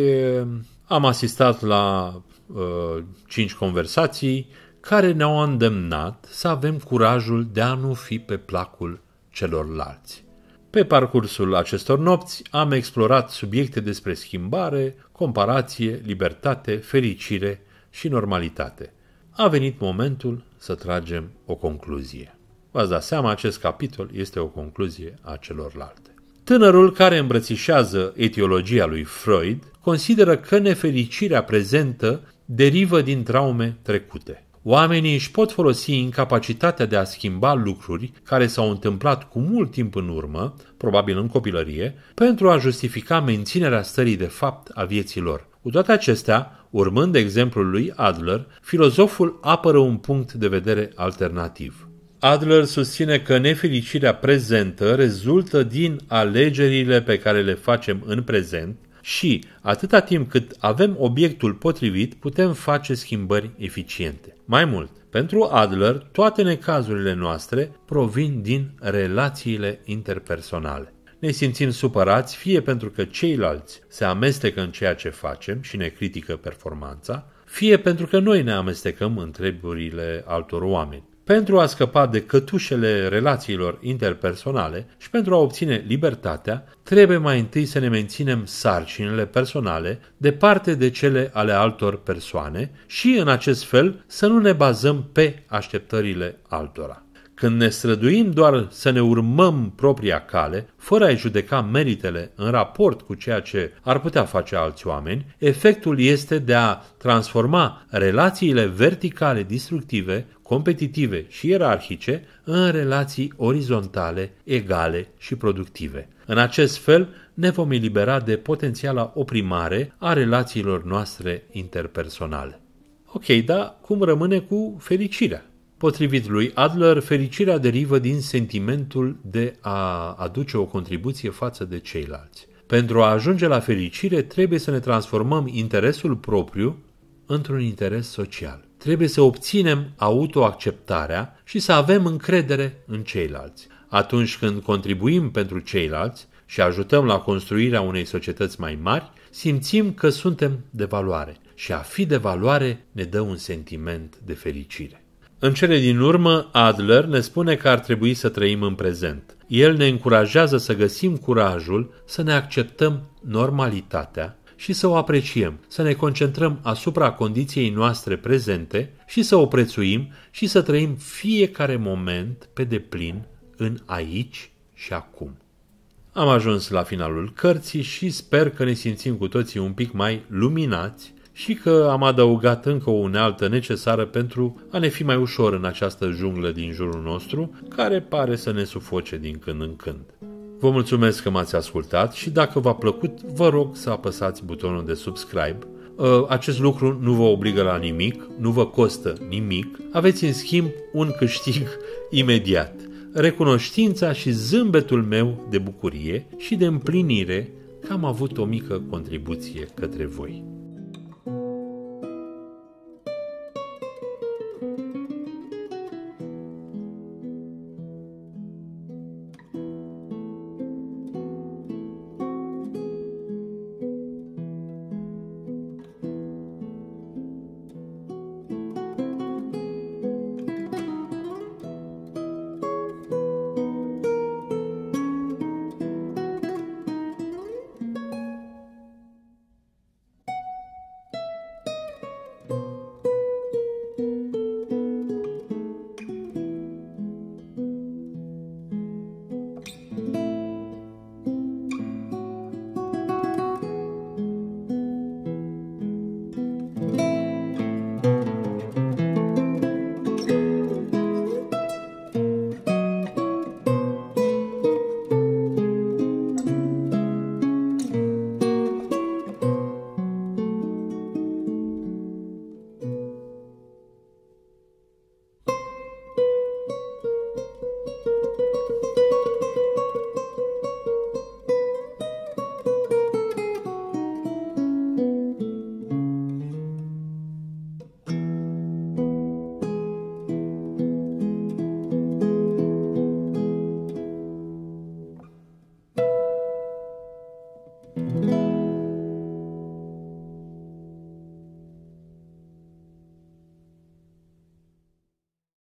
am asistat la uh, cinci conversații care ne-au îndemnat să avem curajul de a nu fi pe placul celorlalți. Pe parcursul acestor nopți am explorat subiecte despre schimbare, comparație, libertate, fericire și normalitate. A venit momentul să tragem o concluzie. V-ați dat seama, acest capitol este o concluzie a celorlalte. Tânărul care îmbrățișează etiologia lui Freud consideră că nefericirea prezentă derivă din traume trecute. Oamenii își pot folosi incapacitatea de a schimba lucruri care s-au întâmplat cu mult timp în urmă, probabil în copilărie, pentru a justifica menținerea stării de fapt a vieții lor. Cu toate acestea, urmând exemplul lui Adler, filozoful apără un punct de vedere alternativ. Adler susține că nefericirea prezentă rezultă din alegerile pe care le facem în prezent și, atâta timp cât avem obiectul potrivit, putem face schimbări eficiente. Mai mult, pentru Adler, toate necazurile noastre provin din relațiile interpersonale. Ne simțim supărați fie pentru că ceilalți se amestecă în ceea ce facem și ne critică performanța, fie pentru că noi ne amestecăm în treburile altor oameni pentru a scăpa de cătușele relațiilor interpersonale și pentru a obține libertatea, trebuie mai întâi să ne menținem sarcinile personale departe de cele ale altor persoane și, în acest fel, să nu ne bazăm pe așteptările altora. Când ne străduim doar să ne urmăm propria cale, fără a-i judeca meritele în raport cu ceea ce ar putea face alți oameni, efectul este de a transforma relațiile verticale distructive, competitive și ierarhice în relații orizontale, egale și productive. În acest fel, ne vom elibera de potențiala oprimare a relațiilor noastre interpersonale. Ok, dar cum rămâne cu fericirea? Potrivit lui Adler, fericirea derivă din sentimentul de a aduce o contribuție față de ceilalți. Pentru a ajunge la fericire, trebuie să ne transformăm interesul propriu într-un interes social. Trebuie să obținem autoacceptarea și să avem încredere în ceilalți. Atunci când contribuim pentru ceilalți și ajutăm la construirea unei societăți mai mari, simțim că suntem de valoare și a fi de valoare ne dă un sentiment de fericire. În cele din urmă, Adler ne spune că ar trebui să trăim în prezent. El ne încurajează să găsim curajul, să ne acceptăm normalitatea și să o apreciem, să ne concentrăm asupra condiției noastre prezente și să o prețuim și să trăim fiecare moment pe deplin în aici și acum. Am ajuns la finalul cărții și sper că ne simțim cu toții un pic mai luminați și că am adăugat încă o unealtă necesară pentru a ne fi mai ușor în această junglă din jurul nostru, care pare să ne sufoce din când în când. Vă mulțumesc că m-ați ascultat și dacă v-a plăcut, vă rog să apăsați butonul de subscribe. Ă, acest lucru nu vă obligă la nimic, nu vă costă nimic, aveți în schimb un câștig (laughs) imediat. Recunoștința și zâmbetul meu de bucurie și de împlinire că am avut o mică contribuție către voi.